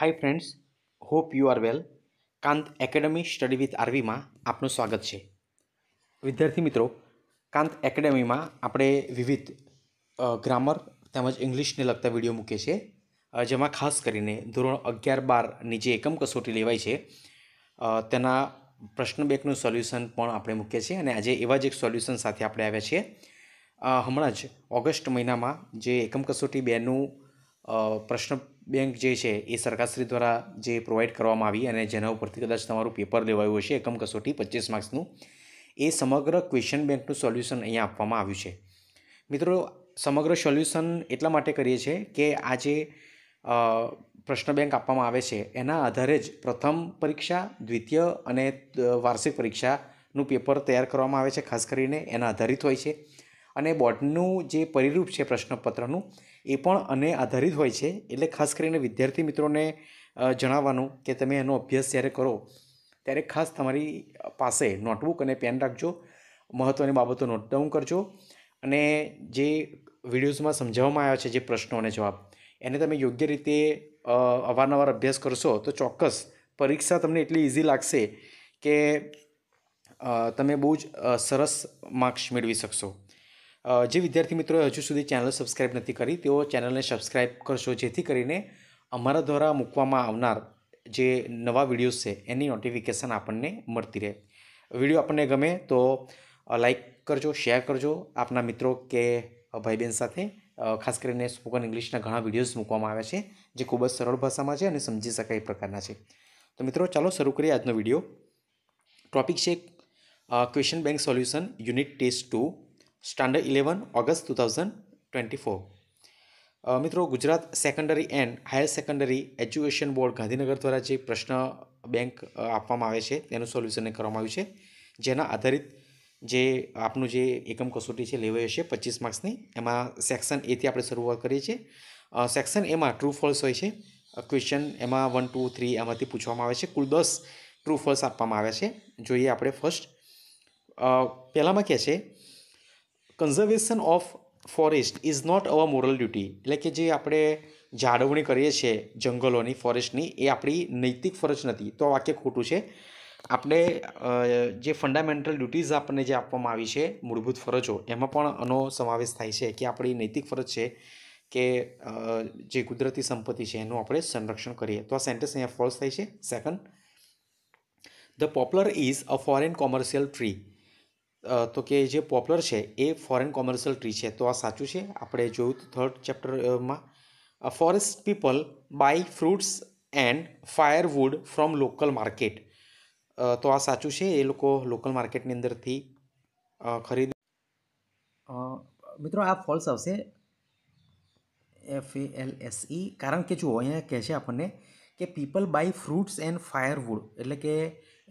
Hi friends hope you are well Kant academy study with આરવીમાં આપનું સ્વાગત છે વિદ્યાર્થી મિત્રો કાંત એકેડેમીમાં આપણે વિવિધ ગ્રામર તેમજ ઇંગ્લિશને લગતા વિડીયો મૂકીએ છીએ જેમાં ખાસ કરીને ધોરણ અગિયાર બારની જે એકમ કસોટી લેવાય છે તેના પ્રશ્ન બેંકનું સોલ્યુશન પણ આપણે મૂકીએ છીએ અને આજે એવા જ એક સોલ્યુશન સાથે આપણે આવ્યા છીએ હમણાં જ ઓગસ્ટ મહિનામાં જે એકમ કસોટી બેનું પ્રશ્ન બેંક જે છે એ સરકારશ્રી દ્વારા જે પ્રોવાઈડ કરવામાં આવી અને જેના ઉપરથી કદાચ તમારું પેપર લેવાયું હશે એકમ કસોટી પચીસ માર્ક્સનું એ સમગ્ર ક્વેશ્ચન બેંકનું સોલ્યુશન અહીંયા આપવામાં આવ્યું છે મિત્રો સમગ્ર સોલ્યુશન એટલા માટે કરીએ છીએ કે આ જે પ્રશ્ન બેંક આપવામાં આવે છે એના આધારે જ પ્રથમ પરીક્ષા દ્વિતીય અને વાર્ષિક પરીક્ષાનું પેપર તૈયાર કરવામાં આવે છે ખાસ કરીને એના આધારિત હોય છે અને બોર્ડનું જે પરિરૂપ છે પ્રશ્નપત્રનું એ પણ અને આધારિત હોય છે એટલે ખાસ કરીને વિદ્યાર્થી મિત્રોને જણાવવાનું કે તમે એનો અભ્યાસ જ્યારે કરો ત્યારે ખાસ તમારી પાસે નોટબુક અને પેન રાખજો મહત્ત્વની બાબતો નોટ ડાઉન કરજો અને જે વિડીયોઝમાં સમજાવવામાં આવ્યા છે જે પ્રશ્નો અને જવાબ એને તમે યોગ્ય રીતે અવારનવાર અભ્યાસ કરશો તો ચોક્કસ પરીક્ષા તમને એટલી ઇઝી લાગશે કે તમે બહુ જ સરસ માર્ક્સ મેળવી શકશો જે વિદ્યાર્થી મિત્રોએ હજુ સુધી ચેનલ સબસ્ક્રાઈબ નથી કરી તેઓ ચેનલને સબસ્ક્રાઈબ કરશો જેથી કરીને અમારા દ્વારા મૂકવામાં આવનાર જે નવા વિડીયોઝ છે એની નોટિફિકેશન આપણને મળતી રહે વિડીયો આપણને ગમે તો લાઈક કરજો શેર કરજો આપના મિત્રો કે ભાઈ બહેન સાથે ખાસ કરીને સ્પોકન ઇંગ્લિશના ઘણા વિડીયોઝ મૂકવામાં આવ્યા છે જે ખૂબ જ સરળ ભાષામાં છે અને સમજી શકાય એ પ્રકારના છે તો મિત્રો ચાલો શરૂ કરીએ આજનો વિડીયો ટોપિક છે question bank solution unit test two standard eleven August two thousand twenty four મિત્રો Gujarat secondary and higher secondary education board Gandhinagar દ્વારા જે પ્રશ્ન બેંક આપવામાં આવે છે તેનું સોલ્યુશન કરવામાં આવ્યું છે જેના આધારિત જે આપનું જે એકમ કસોટી છે લેવાઈ હશે પચીસ માર્ક્સની એમાં સેક્શન એથી આપણે શરૂઆત કરીએ છીએ સેક્શન એમાં ટ્રુ ફોલ્સ હોય છે ક્વેશ્ચન એમાં વન ટુ થ્રી એમાંથી પૂછવામાં આવે છે કુલ દસ ટ્રુ ફોલ્સ આપવામાં આવે છે જોઈએ આપણે ફર્સ્ટ પહેલાંમાં કહે છે conservation of forest is not our moral duty એટલે કે જે આપણે જાળવણી કરીએ છીએ જંગલોની ફોરેસ્ટની એ આપણી નૈતિક ફરજ નથી તો વાક્ય ખોટું છે આપણે જે ફંડામેન્ટલ ડ્યુટીઝ આપણને જે આપવામાં આવી છે મૂળભૂત ફરજો એમાં પણ આનો સમાવેશ થાય છે કે આપણી નૈતિક ફરજ છે કે જે કુદરતી સંપત્તિ છે એનું આપણે સંરક્ષણ કરીએ તો આ સેન્ટેન્સ અહીંયા ફોલ્સ થાય છે second the popular is a foreign commercial tree તો કે જે પોપ્યુલર છે એ ફોરેન કોમર્શિયલ ટ્રી છે તો આ સાચું છે આપણે જોયું તો થર્ડ ચેપ્ટરમાં forest people buy fruits and firewood from local market તો આ સાચું છે એ લોકો લોકલ માર્કેટની અંદરથી ખરીદ મિત્રો આ ફોલ્સ આવશે F A L S E કારણ કે જુઓ અહીંયા કહે છે આપણને કે people buy fruits and firewood એટલે કે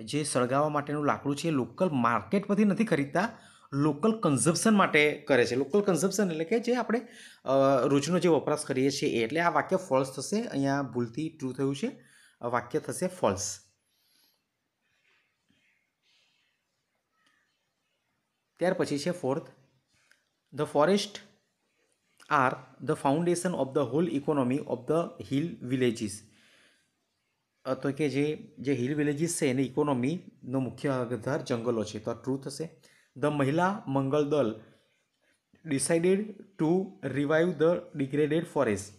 જે સળગાવવા માટેનું લાકડું છે એ લોકલ માર્કેટમાંથી નથી ખરીદતા લોકલ કન્ઝપ્શન માટે કરે છે લોકલ કન્ઝપ્શન એટલે કે જે આપણે રોજનો જે વપરાશ કરીએ છીએ એટલે આ વાક્ય ફોલ્સ થશે અહીંયા ભૂલથી ટ્રુ થયું છે વાક્ય થશે ફોલ્સ ત્યાર પછી છે fourth the forest are the foundation of the whole economy of the hill villages તો કે જે જે હિલ વિલેજીસ છે એની ઇકોનોમીનો મુખ્ય આધાર જંગલો છે તો આ ટ્રુ થશે the Mahila Mangal Dal decided to revive the degraded forest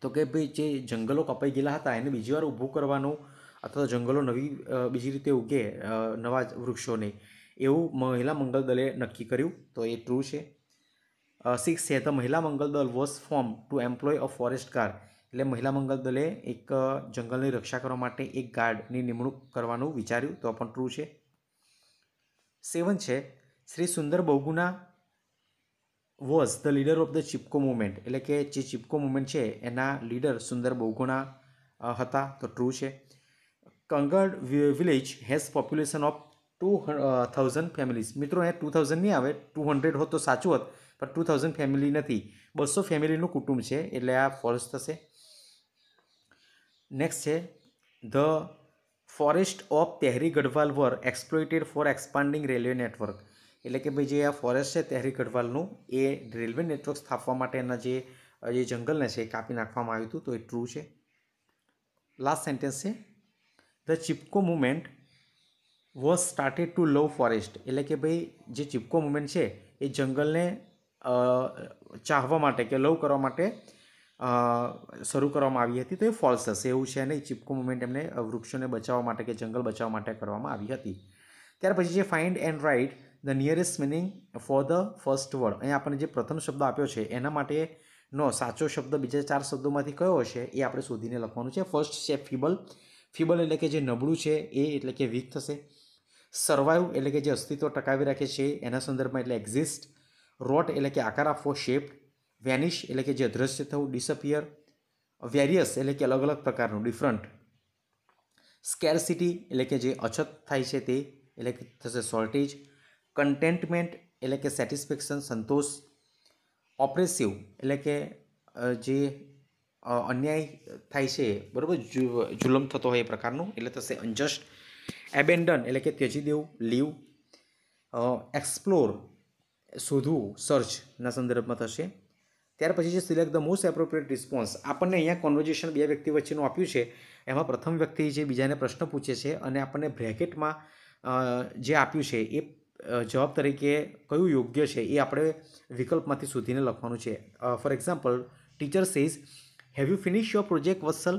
તો કે ભાઈ જે જંગલો કપાઈ ગયેલા હતા એને બીજી વાર ઊભું કરવાનું અથવા તો જંગલો નવી બીજી રીતે ઉગે નવા વૃક્ષોને એવું મહિલા મંગળ દળે નક્કી કર્યું તો એ ટ્રુ છે સિક્સ છે the Mahila Mangal Dal was form to employ a forest guard એટલે મહિલા મંગલ દલે એક જંગલની રક્ષા કરવા માટે એક ગાર્ડની નિમણૂક કરવાનું વિચાર્યું તો પણ ટ્રુ છે સેવન છે Shri Sundar Bahuguna was the leader of the Chipko movement એટલે કે જે ચિપકો મુવમેન્ટ છે એના લીડર સુંદર બહુગુણા હતા તો ટ્રુ છે Kangad village has population of two thousand families મિત્રો અહીંયા ટુ થાઉઝન્ડ નહીં આવે ટુ હંડ્રેડ હોત તો સાચું હોત પણ ટુ થાઉઝન્ડ ફેમિલી નથી બસો ફેમિલીનું કુટુંબ છે એટલે આ ફોલ્સ થશે નેક્સ્ટ છે the forest of Tehri Garhwal were exploited for expanding railway network એટલે કે ભાઈ જે આ ફોરેસ્ટ છે તેહરી ગઢવાલનું એ રેલવે નેટવર્ક સ્થાપવા માટે એના જે જે જંગલને છે એ કાપી નાખવામાં આવ્યું હતું તો એ ટ્રુ છે લાસ્ટ સેન્ટેન્સ છે the Chipko movement was started to love forest એટલે કે ભાઈ જે ચિપકો મુમેન્ટ છે એ જંગલને ચાહવા માટે કે લવ કરવા માટે શરૂ કરવામાં આવી હતી તો એ ફોલ્સ હશે એવું છે નહીં ચીપકો મુવમેન્ટ એમને વૃક્ષોને બચાવવા માટે કે જંગલ બચાવવા માટે કરવામાં આવી હતી ત્યાર પછી જે find and write the nearest meaning for the first word અહીંયા આપણને જે પ્રથમ શબ્દ આપ્યો છે એના માટે નો સાચો શબ્દ બીજા ચાર શબ્દોમાંથી કયો હશે એ આપણે શોધીને લખવાનું છે ફર્સ્ટ છે ફિબલ ફીબલ એટલે કે જે નબળું છે એ એટલે કે વીક થશે સર્વાઈવ એટલે કે જે અસ્તિત્વ ટકાવી રાખે છે એના સંદર્ભમાં એટલે એક્ઝિસ્ટ રોટ એટલે કે આકાર આપવો શેપ્ડ વેનિશ એટલે કે જે અદ્રશ્ય થવું ડિસઅપિયર વેરિયસ એટલે કે અલગ અલગ પ્રકારનું ડિફરન્ટ સ્કેરસિટી એટલે કે જે અછત થાય છે તે એટલે કે થશે શોર્ટેજ કન્ટેન્ટમેન્ટ એટલે કે સેટિસ્ફેક્શન સંતોષ ઓપરેસિવ એટલે કે જે અન્યાય થાય છે બરાબર જુલમ થતો હોય એ પ્રકારનું એટલે થશે અનજસ્ટ એબેન્ડન એટલે કે ત્યજી દેવું લીવ એક્સપ્લોર શોધવું સર્ચના સંદર્ભમાં થશે ત્યાર પછી છે select the most appropriate response આપણને અહીંયા કોન્વર્ઝેશન બે વ્યક્તિ વચ્ચેનું આપ્યું છે એમાં પ્રથમ વ્યક્તિ જે બીજાને પ્રશ્ન પૂછે છે અને આપણને બ્રેકેટમાં જે આપ્યું છે એ જવાબ તરીકે કયું યોગ્ય છે એ આપણે વિકલ્પમાંથી શોધીને લખવાનું છે for example teacher says have you finish your project Vatsal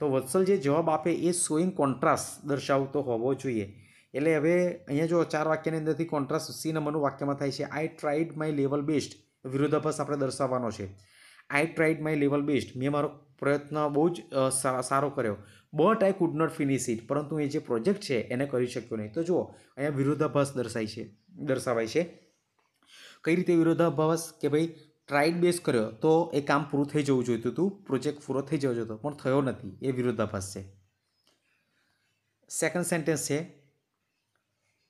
તો વત્સલ જે જવાબ આપે એ સોઈંગ કોન્ટ્રાસ્ટ દર્શાવતો હોવો જોઈએ એટલે હવે અહીંયા જો ચાર વાક્યની અંદરથી કોન્ટ્રાસ્ટ સી નંબરનું વાક્યમાં થાય છે I tried my level best વિરોધાભાસ આપણે દર્શાવવાનો છે I tried my level best મેં મારો પ્રયત્ન બહુ જ સારો કર્યો but I could not finish it પરંતુ એ જે પ્રોજેક્ટ છે એને કરી શક્યો નહીં તો જુઓ અહીંયા વિરોધાભાસ દર્શાય છે દર્શાવાય છે કઈ રીતે વિરોધાભાસ કે ભાઈ ટ્રાઈડ બેસ કર્યો તો એ કામ પૂરું થઈ જવું જોઈતું હતું પ્રોજેક્ટ પૂરો થઈ જવો જોતો પણ થયો નથી એ વિરોધાભાસ છે સેકન્ડ સેન્ટેન્સ છે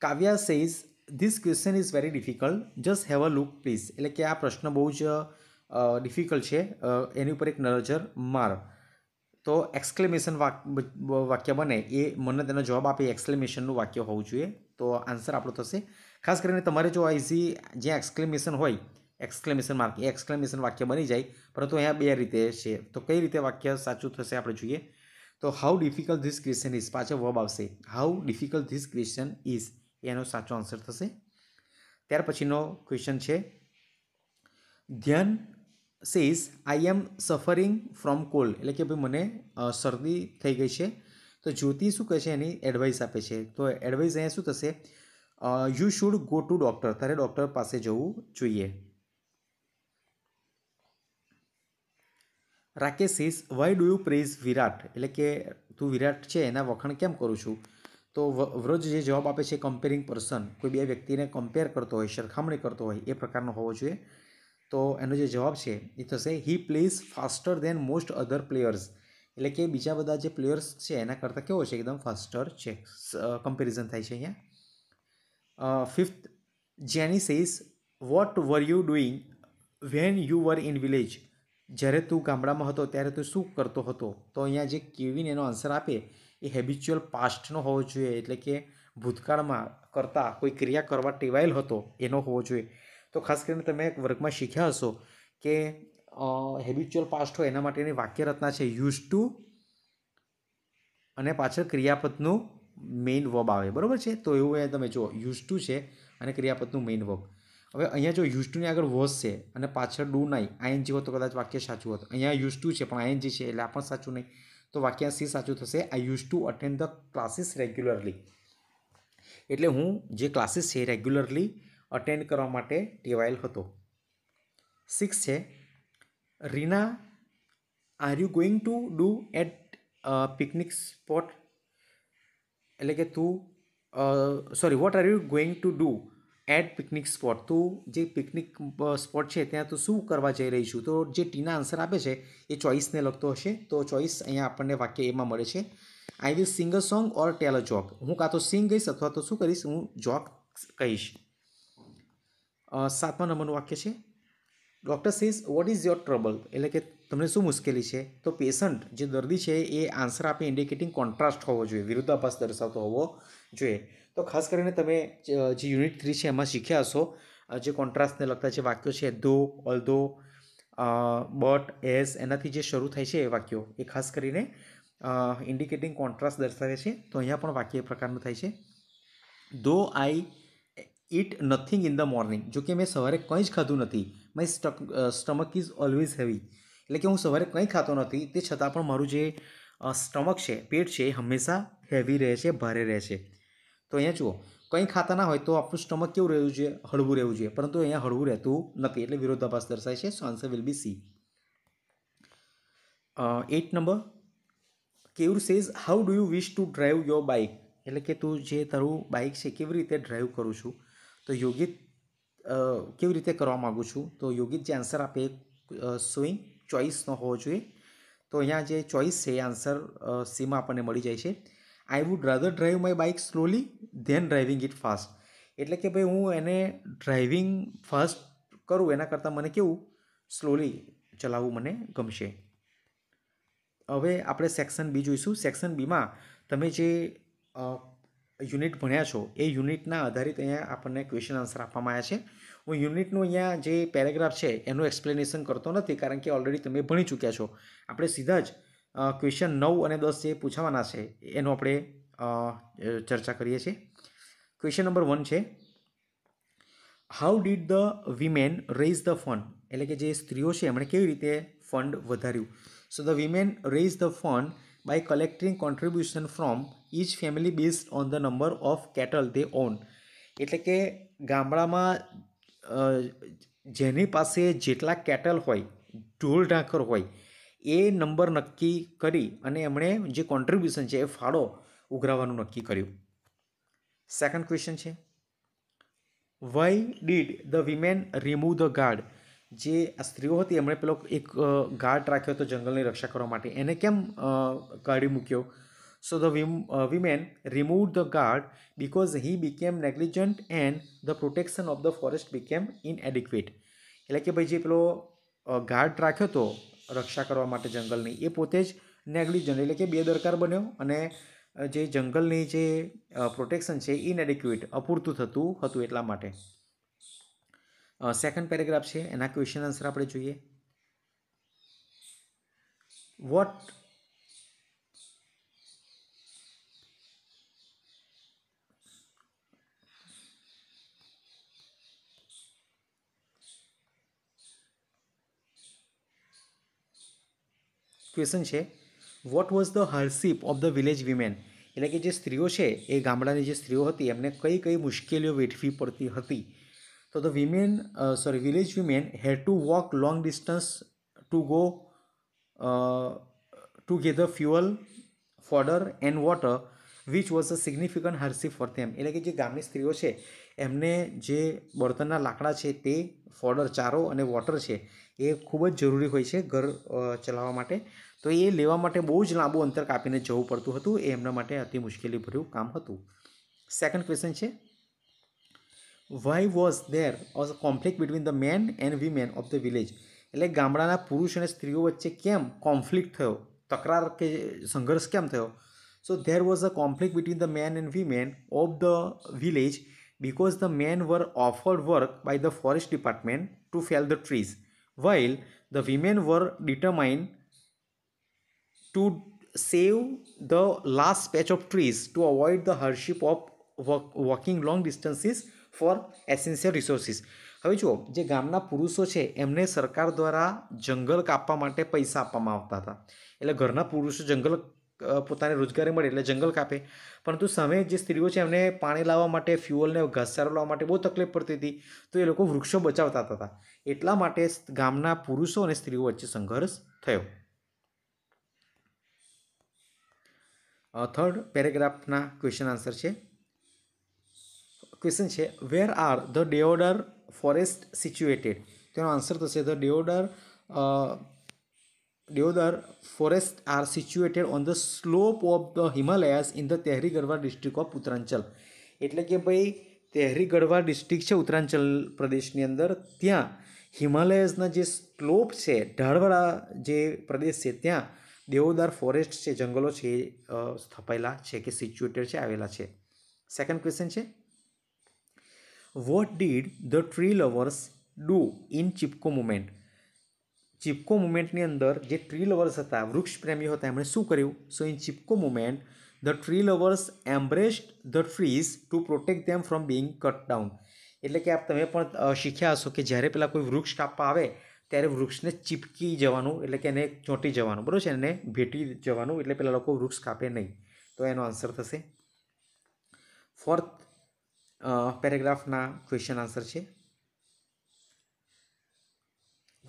Kavya says this question is very difficult just have a look please એટલે કે આ પ્રશ્ન બહુ જ ડિફિકલ્ટ છે એની ઉપર એક નજર માર તો એક્સક્લેમેશન વાક્ય બને એ મને તેનો જવાબ આપે એક્સક્લેમેશનનું વાક્ય હોવું જોઈએ તો આન્સર આપણો થશે ખાસ કરીને તમારે જો આઈઝી જ્યાં એક્સક્લેમેશન હોય એક્સક્લેમેશન માર્ક એ એક્સક્લેમેશન વાક્ય બની જાય પરંતુ અહીંયા બે રીતે છે તો કઈ રીતે વાક્ય સાચું થશે આપણે જોઈએ તો how difficult this question is પાછળ વર્બ આવશે how difficult this question is એનો સાચો આન્સર થશે ત્યાર પછીનો ક્વેશ્ચન છે Dhyan says I am suffering from cold એટલે કે ભાઈ મને શરદી થઈ ગઈ છે તો જ્યોતિ શું કહે છે એની એડવાઇસ આપે છે તો એડવાઇસ અહીંયા શું થશે you should go to doctor તારે ડૉક્ટર પાસે જવું જોઈએ Rakesh is why do you praise Virat એટલે કે તું વિરાટ છે એના વખાણ કેમ કરું છું તો વ્રજ જે જવાબ આપે છે કમ્પેરિંગ પર્સન કોઈ બે વ્યક્તિને કમ્પેર કરતો હોય સરખામણી કરતો હોય એ પ્રકારનો હોવો જોઈએ તો એનો જે જવાબ છે એ થશે he plays faster than most other players એટલે કે બીજા બધા જે પ્લેયર્સ છે એના કરતાં કેવો છે એકદમ ફાસ્ટર છે કમ્પેરિઝન થાય છે અહીંયા fifth Jenny says what were you doing when you were in village જ્યારે તું ગામડામાં હતો ત્યારે તું શું કરતો હતો તો અહીંયા જે કેવિન એનો આન્સર આપે એ હેબિચ્યુઅલ પાસ્ટનો હોવો જોઈએ એટલે કે ભૂતકાળમાં કરતાં કોઈ ક્રિયા કરવા ટેવાયેલ હતો એનો હોવો જોઈએ તો ખાસ કરીને તમે વર્ગમાં શીખ્યા હશો કે હેબિચ્યુઅલ પાસ્ટ હોય એના માટેની વાક્યરચના છે યુઝ ટુ અને પાછળ ક્રિયાપદનું મેઇન વર્બ આવે બરાબર છે તો એવું અહીંયા તમે જુઓ યુઝ ટુ છે અને ક્રિયાપદનું મેઇન વર્બ હવે અહીંયા જો યુઝ ટુની આગળ વોઝ છે અને પાછળ ડુ નહીં આઈએનજી હોત તો કદાચ વાક્ય સાચું હોત અહીંયા યુઝ ટુ છે પણ આઈએનજી છે એટલે આ પણ સાચું નહીં તો વાક્ય સી સાચું થશે I use to attend the classes regularly એટલે હું જે ક્લાસીસ છે રેગ્યુલરલી અટેન્ડ કરવા માટે ટેવાયેલ હતો સિક્સ છે Reena are you going to do at picnic spot એટલે કે તું sorry what are you going to do at picnic spot તું જે પિકનિક સ્પોટ છે ત્યાં તો શું કરવા જઈ રહી છું તો જે ટીના આન્સર આપે છે એ ચોઈસને લગતો હશે તો ચોઈસ અહીંયા આપણને વાક્ય એમાં મળે છે I will sing a song or tell a joke હું કાં તો સિંગ ગઈશ અથવા તો શું કરીશ હું જોક કહીશ સાતમા નંબરનું વાક્ય છે doctor sees what is your trouble એટલે કે તમને શું મુશ્કેલી છે તો પેશન્ટ જે દર્દી છે એ આન્સર આપે ઇન્ડિકેટિંગ કોન્ટ્રાસ્ટ હોવો જોઈએ વિરુદ્ધાભાસ દર્શાવતો હોવો જોઈએ તો ખાસ કરીને તમે જે યુનિટ થ્રી છે એમાં શીખ્યા હશો જે કોન્ટ્રાસ્ટને લગતા જે વાક્યો છે ધો ઓલધો બટ એઝ એનાથી જે શરૂ થાય છે એ વાક્યો એ ખાસ કરીને ઇન્ડિકેટિંગ કોન્ટ્રાસ્ટ દર્શાવે છે તો અહીંયા પણ વાક્ય એ પ્રકારનું થાય છે though I eat nothing in the morning જો કે મેં સવારે કંઈ જ ખાધું નથી my stuck stomach is always heavy એટલે કે હું સવારે કંઈ ખાતો નથી તે છતાં પણ મારું જે સ્ટમક છે પેટ છે એ હંમેશા હેવી રહે છે ભારે રહે છે તો અહીંયા જુઓ કંઈ ખાતા ના હોય તો આપણું સ્ટમક કેવું રહેવું જોઈએ હળવું રહેવું જોઈએ પરંતુ અહીંયા હળવું રહેતું નથી એટલે વિરોધાભાસ દર્શાય છે so answer will be C at number કેવર says how do you wish to drive your bike એટલે કે તું જે તારું બાઇક છે કેવી રીતે ડ્રાઈવ કરું છું તો યોગિત કેવી રીતે કરવા માગું છું તો યોગિત જે આન્સર આપે સ્વિંગ ચોઈસનો હોવો જોઈએ તો અહીંયા જે ચોઈસ છે એ આન્સર સીમાં આપણને મળી જાય છે I would rather drive my bike slowly than driving it fast એટલે કે ભાઈ હું એને ડ્રાઇવિંગ ફાસ્ટ કરું એના કરતાં મને કેવું સ્લોલી ચલાવવું મને ગમશે હવે આપણે સેક્શન બી જોઈશું સેક્શન બીમાં તમે જે યુનિટ ભણ્યા છો એ યુનિટના આધારિત અહીંયા આપણને ક્વેશ્ચન આન્સર આપવામાં આવ્યા છે હું યુનિટનું અહીંયા જે પેરેગ્રાફ છે એનું એક્સપ્લેનેશન કરતો નથી કારણ કે ઓલરેડી તમે ભણી ચૂક્યા છો આપણે સીધા જ ક્વેશ્ચન નવ અને દસ જે પૂછાવાના છે એનો આપણે ચર્ચા કરીએ છીએ ક્વેશ્ચન નંબર વન છે how did the women raise the fund એટલે કે જે સ્ત્રીઓ છે એમણે કેવી રીતે ફંડ વધાર્યું so the women raise the fund by collecting contribution from each family based on the number of cattle they own એટલે કે ગામડામાં જેની પાસે જેટલા કેટલ હોય ઢોલ ઢાંકર હોય એ નંબર નક્કી કરી અને એમણે જે કોન્ટ્રીબ્યુશન છે એ ફાળો ઉઘરાવવાનું નક્કી કર્યું સેકન્ડ ક્વેશ્ચન છે why did the women remove the guard જે આ સ્ત્રીઓ હતી એમણે પેલો એક ગાર્ડ રાખ્યો હતો જંગલની રક્ષા કરવા માટે એને કેમ કાઢી મૂક્યો so the wim women remove the guard because he became negligent and the protection of the forest became inadequate એટલે કે ભાઈ જે પેલો ગાર્ડ રાખ્યો હતો રક્ષા કરવા માટે જંગલની એ પોતે જ નેગ્લિજન્ટ એટલે કે બેદરકાર બન્યો અને જે જંગલની જે પ્રોટેક્શન છે ઇનએડિક્યુએટ અપૂરતું થતું હતું એટલા માટે સેકન્ડ પેરેગ્રાફ છે એના ક્વેશ્ચન આન્સર આપણે જોઈએ વોટ ક્વેશ્ચન છે what was the hardship of the village women એટલે કે જે સ્ત્રીઓ છે એ ગામડાની જે સ્ત્રીઓ હતી એમને કઈ કઈ મુશ્કેલીઓ વેઠવી પડતી હતી તો the women sorry village women had to walk long distance to go to gather fuel fodder and water which was a significant hardship for them એટલે કે જે ગામની સ્ત્રીઓ છે એમને જે બળતણના લાકડા છે તે ફોડર ચારો અને વોટર છે એ ખૂબ જ જરૂરી હોય છે ઘર ચલાવવા માટે તો એ લેવા માટે બહુ જ લાંબુ અંતર કાપીને જવું પડતું હતું એ એમના માટે અતિ મુશ્કેલીભર્યું કામ હતું સેકન્ડ ક્વેશ્ચન છે why was there a conflict between the men and women of the village એટલે ગામડાના પુરુષ અને સ્ત્રીઓ વચ્ચે કેમ કોન્ફ્લિક્ટ થયો તકરાર કે સંઘર્ષ કેમ થયો so there was a conflict between the men and women of the village because the men were offered work by the forest department to fell the trees while the women were determined to save the last patch of trees to avoid the hardship of walking long distances for essential resources હવે જુઓ જે ગામના પુરુષો છે એમને સરકાર દ્વારા જંગલ કાપવા માટે પૈસા આપવામાં આવતા હતા એટલે ઘરના પુરુષો જંગલ પોતાને રોજગારી મળે એટલે જંગલ કાપે પરંતુ સામે જે સ્ત્રીઓ છે એમને પાણી લાવવા માટે ફ્યુઅલને ઘસારો લાવવા માટે બહુ તકલીફ પડતી હતી તો એ લોકો વૃક્ષો બચાવતા હતા એટલા માટે ગામના પુરુષો અને સ્ત્રીઓ વચ્ચે સંઘર્ષ થયો થર્ડ પેરેગ્રાફના ક્વેશ્ચન આન્સર છે ક્વેશ્ચન છે where are the deodar forest situated તેનો આન્સર થશે the deodar Deodar forest are situated on the slope of the Himalayas in the Tehri Garhwa district of Uttaranchal એટલે કે ભાઈ તેહરી ગઢવા ડિસ્ટ્રિક્ટ છે ઉત્તરાંચલ પ્રદેશની અંદર ત્યાં હિમાલયસના જે સ્લોપ છે ઢાળવાળા જે પ્રદેશ છે ત્યાં દેવદાર ફોરેસ્ટ છે જંગલો છે એ સ્થપાયેલા છે કે સિચ્યુએટેડ છે આવેલા છે સેકન્ડ ક્વેશ્ચન છે what did the tree lovers do in Chipko movement Chipko મુમેન્ટની અંદર જે ટ્રી લવર્સ હતા વૃક્ષ પ્રેમીઓ હતા એમણે શું કર્યું so in Chipko movement the tree lovers embraced the trees to protect them from being cut down એટલે કે આપ તમે પણ શીખ્યા હશો કે જ્યારે પેલા કોઈ વૃક્ષ કાપવા આવે ત્યારે વૃક્ષને ચીપકી જવાનું એટલે કે એને ચોંટી જવાનું બરાબર છે એને ભેટી જવાનું એટલે પેલા લોકો વૃક્ષ કાપે નહીં તો એનો આન્સર થશે ફોર્થ પેરેગ્રાફના ક્વેશ્ચન આન્સર છે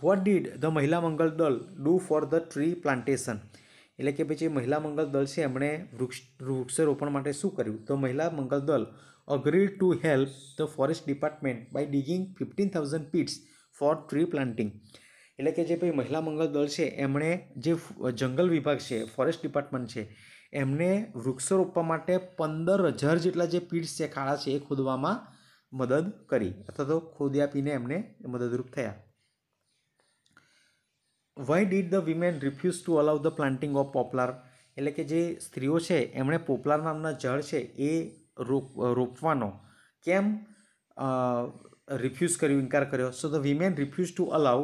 what did the Mahila Mangal Dal do for the tree plantation એટલે કે પછી મહિલા મંગળ દળ છે એમણે વૃક્ષ વૃક્ષરોપણ માટે શું કર્યું તો Mahila Mangal Dal agree to help the forest department by digging fifteen thousand pits for tree planting એટલે કે જે ભાઈ મહિલા મંગળ દળ છે એમણે જે જંગલ વિભાગ છે ફોરેસ્ટ ડિપાર્ટમેન્ટ છે એમને વૃક્ષો રોપવા માટે પંદર હજાર જેટલા જે પીડ્સ છે ખાડા છે એ ખોદવામાં મદદ કરી અથવા તો ખોદી પીને એમને મદદરૂપ થયા why did the women refuse to allow the planting of poplar એટલે કે જે સ્ત્રીઓ છે એમણે પોપ્લાર નામના જળ છે એ રોપ રોપવાનો કેમ રિફ્યુઝ કર્યો ઇન્કાર કર્યો so the women refuse to allow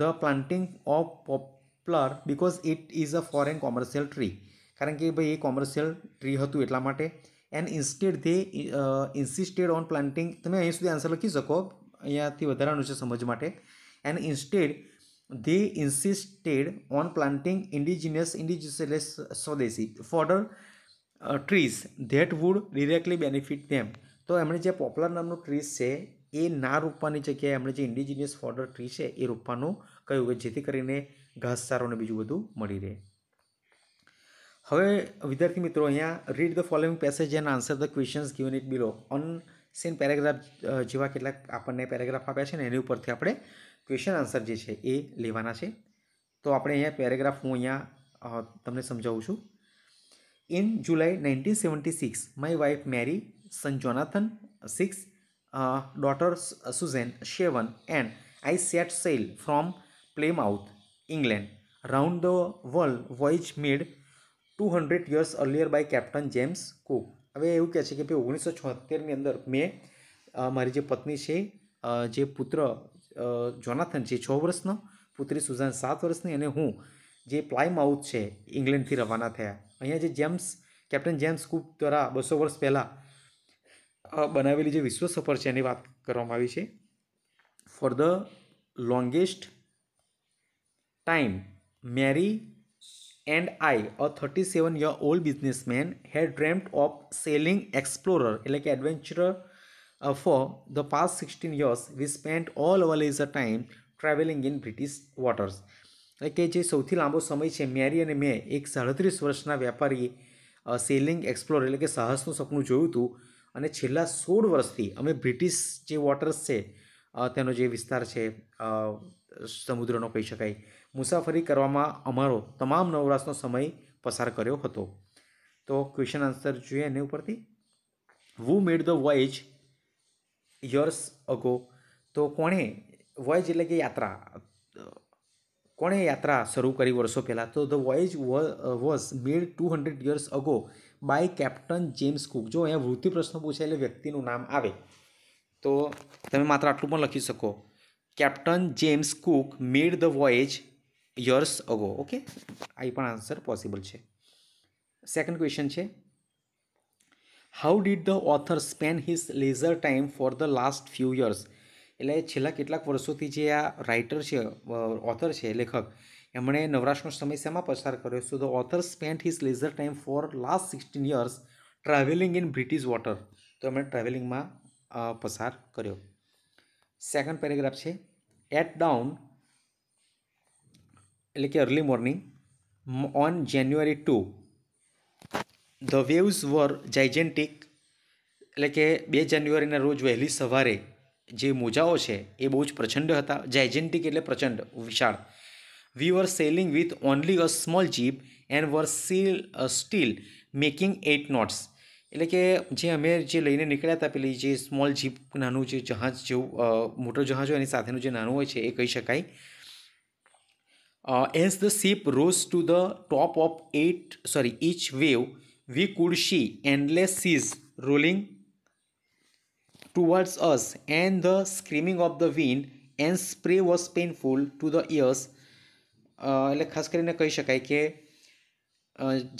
the planting of poplar because it is a foreign commercial tree કારણ કે ભાઈ એ કોમર્શિયલ ટ્રી હતું એટલા માટે and instead they insisted on planting તમે અહીં સુધી આન્સર લખી શકો અહીંયાથી વધારાનું છે સમજ માટે and instead they insisted on planting indigenous indigenous સ્વદેશી fodder trees that would directly benefit them તો એમણે જે પોપ્યુલર નામનું ટ્રીઝ છે એ ના રોપવાની જગ્યાએ એમણે જે ઇન્ડિજિનિયસ ફોડર ટ્રી છે એ રોપવાનું કહ્યું કે જેથી કરીને ઘાસચારોને બીજું બધું મળી રહે હવે વિદ્યાર્થી મિત્રો અહીંયા read the following passage and answer the questions given it below unseen paragraph જેવા કેટલાક આપણને પેરેગ્રાફ આપ્યા છે ને એની ઉપરથી આપણે ક્વેશ્ચન આન્સર જે છે એ લેવાના છે તો આપણે અહીંયા પેરેગ્રાફ હું અહીંયા તમને સમજાવું છું in July nineteen seventy six my wife Mary son Jonathan six daughter Suzanne seven and I set sail from Plymouth England round the world voyage made two hundred years earlier by Captain James Cook હવે એવું કહે છે કે ભાઈ ઓગણીસો છોતેરની અંદર મેં મારી જે પત્ની છે જે પુત્ર જોનાથન જે છ વર્ષનો પુત્રી સુઝાન સાત વર્ષની અને હું જે પ્લાય માઉથ છે ઇંગ્લેન્ડથી રવાના થયા અહીંયા જે જેમ્સ કેપ્ટન જેમ્સ કુક દ્વારા બસો વર્ષ પહેલાં બનાવેલી જે વિશ્વ સફર છે એની વાત કરવામાં આવી છે for the longest time Mary and I a thirty seven year old businessman had dreamt of sailing explorer એટલે કે adventurer Uh, for the past 16 years, we spent all our leisure time travelling in British waters કે જે સૌથી લાંબો સમય છે મેરી અને મેં એક સાડત્રીસ વર્ષના વેપારી સેલિંગ એક્સપ્લોર એટલે કે સાહસનું સપનું જોયું હતું અને છેલ્લા સોળ વર્ષથી અમે બ્રિટિશ જે વોટર્સ છે તેનો જે વિસ્તાર છે સમુદ્રનો કહી શકાય મુસાફરી કરવામાં અમારો તમામ નવરાશનો સમય પસાર કર્યો હતો તો ક્વેશ્ચન આન્સર જોઈએ એની ઉપરથી who made the voyage years ago તો કોણે વોયજ એટલે કે યાત્રા કોણે યાત્રા શરૂ કરી વર્ષો પહેલાં તો the voyage was made two hundred years ago by Captain James Cook જો અહીંયા વૃત્તિ પ્રશ્ન પૂછે એટલે વ્યક્તિનું નામ આવે તો તમે માત્ર આટલું પણ લખી શકો Captain James Cook made the voyage years ago okay આ પણ આન્સર પોસિબલ છે સેકન્ડ ક્વેશ્ચન છે how did the author spend his leisure time for the last few years એટલે છેલ્લા કેટલાક વર્ષોથી જે આ રાઇટર છે ઓથર છે લેખક એમણે નવરાશનો સમય પસાર કર્યો so the author spend his leisure time for last sixteen years travelling in British water તો એમણે ટ્રાવેલિંગમાં પસાર કર્યો સેકન્ડ પેરેગ્રાફ છે એટ ડાઉન એટલે કે early morning on January two the waves were gigantic એટલે કે બે જાન્યુઆરીના રોજ વહેલી સવારે જે મોજાઓ છે એ બહુ જ પ્રચંડ હતા જાયજેન્ટિક એટલે પ્રચંડ વિશાળ we were sailing with only a small jib and were still still making eight knots એટલે કે જે અમે જે લઈને નીકળ્યા હતા પેલી જે સ્મોલ જીપ નાનું જે જહાજ જેવું મોટો જહાજ હોય એની સાથેનું જે નાનું હોય છે એ કહી શકાય as the ship rose to the top of eight sorry each wave we could see endless seas rolling towards us and the screaming of the wind and spray was painful to the ears. Uh, એટલે ખાસ કરીને કહી શકાય કે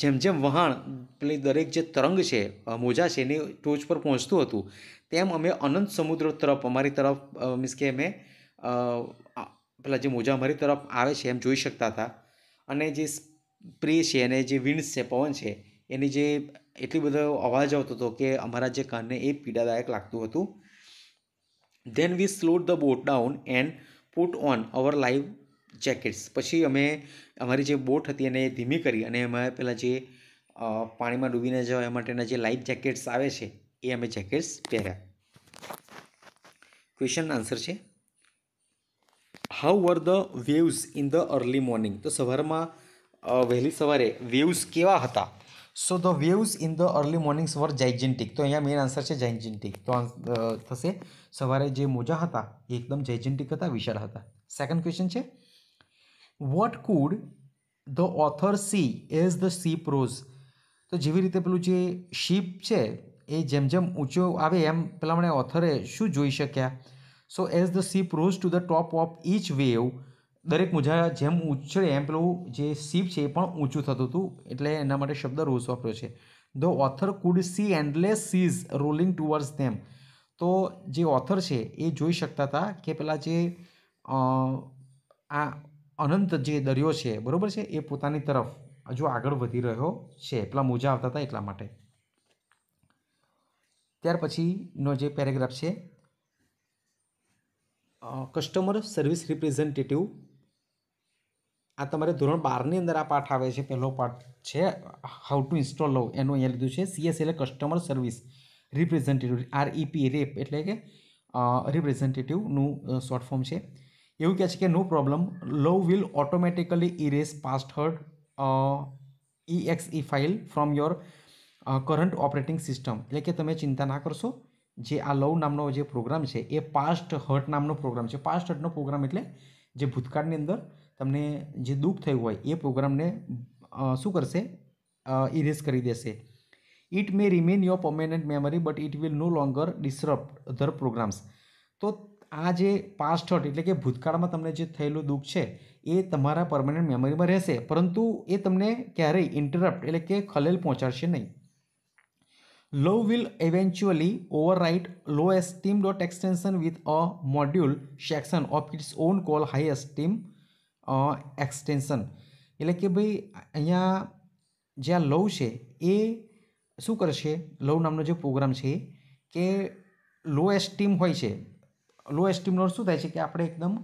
જેમ જેમ વહાણ પેલી દરેક જે તરંગ છે મોજા છે એની ટોચ પર પહોંચતું હતું તેમ અમે અનંત સમુદ્ર તરફ અમારી તરફ મીન્સ કે અમે પેલા જે મોજા અમારી તરફ આવે છે એમ જોઈ શકતા હતા અને જે સ્પ્રે છે અને જે વિન્ડ્સ છે પવન છે એની જે એટલી બધો અવાજ આવતો હતો કે અમારા જે કાનને એ પીડાદાયક લાગતું હતું then we slowed the boat down and put on our life jackets પછી અમે અમારી જે બોટ હતી એને ધીમી કરી અને અમે પેલા જે પાણીમાં ડૂબીને જવા માટેના જે લાઈફ જેકેટ્સ આવે છે એ અમે જેકેટ્સ પહેર્યા ક્વેશ્ચન આન્સર છે how were the waves in the early morning તો સવારમાં વહેલી સવારે વેવ્સ કેવા હતા so the waves in the early mornings were gigantic તો અહીંયા મેઇન આન્સર છે જાઇજેન્ટિક તો થશે સવારે જે મોજા હતા એ એકદમ જાઇજેન્ટિક હતા વિશાળ હતા સેકન્ડ ક્વેશ્ચન છે what could the author see as the ship rose તો જેવી રીતે પેલું જે શીપ છે એ જેમ જેમ ઊંચો આવે એમ પેલા મને ઓથરે શું જોઈ શક્યા so as the ship rose to the top of each wave દરેક મૂજા જેમ ઉછળે એમ પેલું જે સીપ છે એ પણ ઊંચું થતું હતું એટલે એના માટે શબ્દ રોઝ વાપર્યો છે the author could see endless seas rolling towards them તો જે ઓથર છે એ જોઈ શકતા હતા કે પેલા જે આ અનંત જે દરિયો છે બરાબર છે એ પોતાની તરફ હજુ આગળ વધી રહ્યો છે પેલા મોજા આવતા હતા એટલા માટે ત્યાર પછીનો જે પેરેગ્રાફ છે કસ્ટમર સર્વિસ રિપ્રેઝેન્ટેટિવ આ તમારે ધોરણ બારની અંદર આ પાઠ આવે છે પહેલો પાઠ છે હાઉ ટુ ઇન્સ્ટોલ લવ એનું અહીંયા લીધું છે સીએસ એટલે customer service representative R E P rep એટલે કે રિપ્રેઝેન્ટેટિવનું શોર્ટ ફોર્મ છે એવું કહે છે કે no problem love will automatically erase past exe file from your current operating system એટલે કે તમે ચિંતા ના કરશો જે આ લવ નામનો જે પ્રોગ્રામ છે એ પાસ્ટ હર્ટ નામનો પ્રોગ્રામ છે પાસ્ટ હર્ટનો પ્રોગ્રામ એટલે જે ભૂતકાળની અંદર તમને જે દુઃખ થયું હોય એ પ્રોગ્રામને શું કરશે ઇરેઝ કરી દેશે it may remain your permanent memory but it will no longer disturb other programs તો આ જે પાસ્ટ હર્ટ એટલે કે ભૂતકાળમાં તમને જે થયેલું દુઃખ છે એ તમારા પરમેનન્ટ મેમરીમાં રહેશે પરંતુ એ તમને ક્યારેય ઇન્ટરપ્ટ એટલે કે ખલેલ પહોંચાડશે નહીં love will eventually overwrite low esteem dot extension with a module section of its own call high esteem extension એટલે કે ભાઈ અહીંયા જે આ લવ છે એ શું કરશે લવ નામનો જે પ્રોગ્રામ છે કે લો એસ્ટીમ હોય છે લો એસ્ટીમનો શું થાય છે કે આપણે એકદમ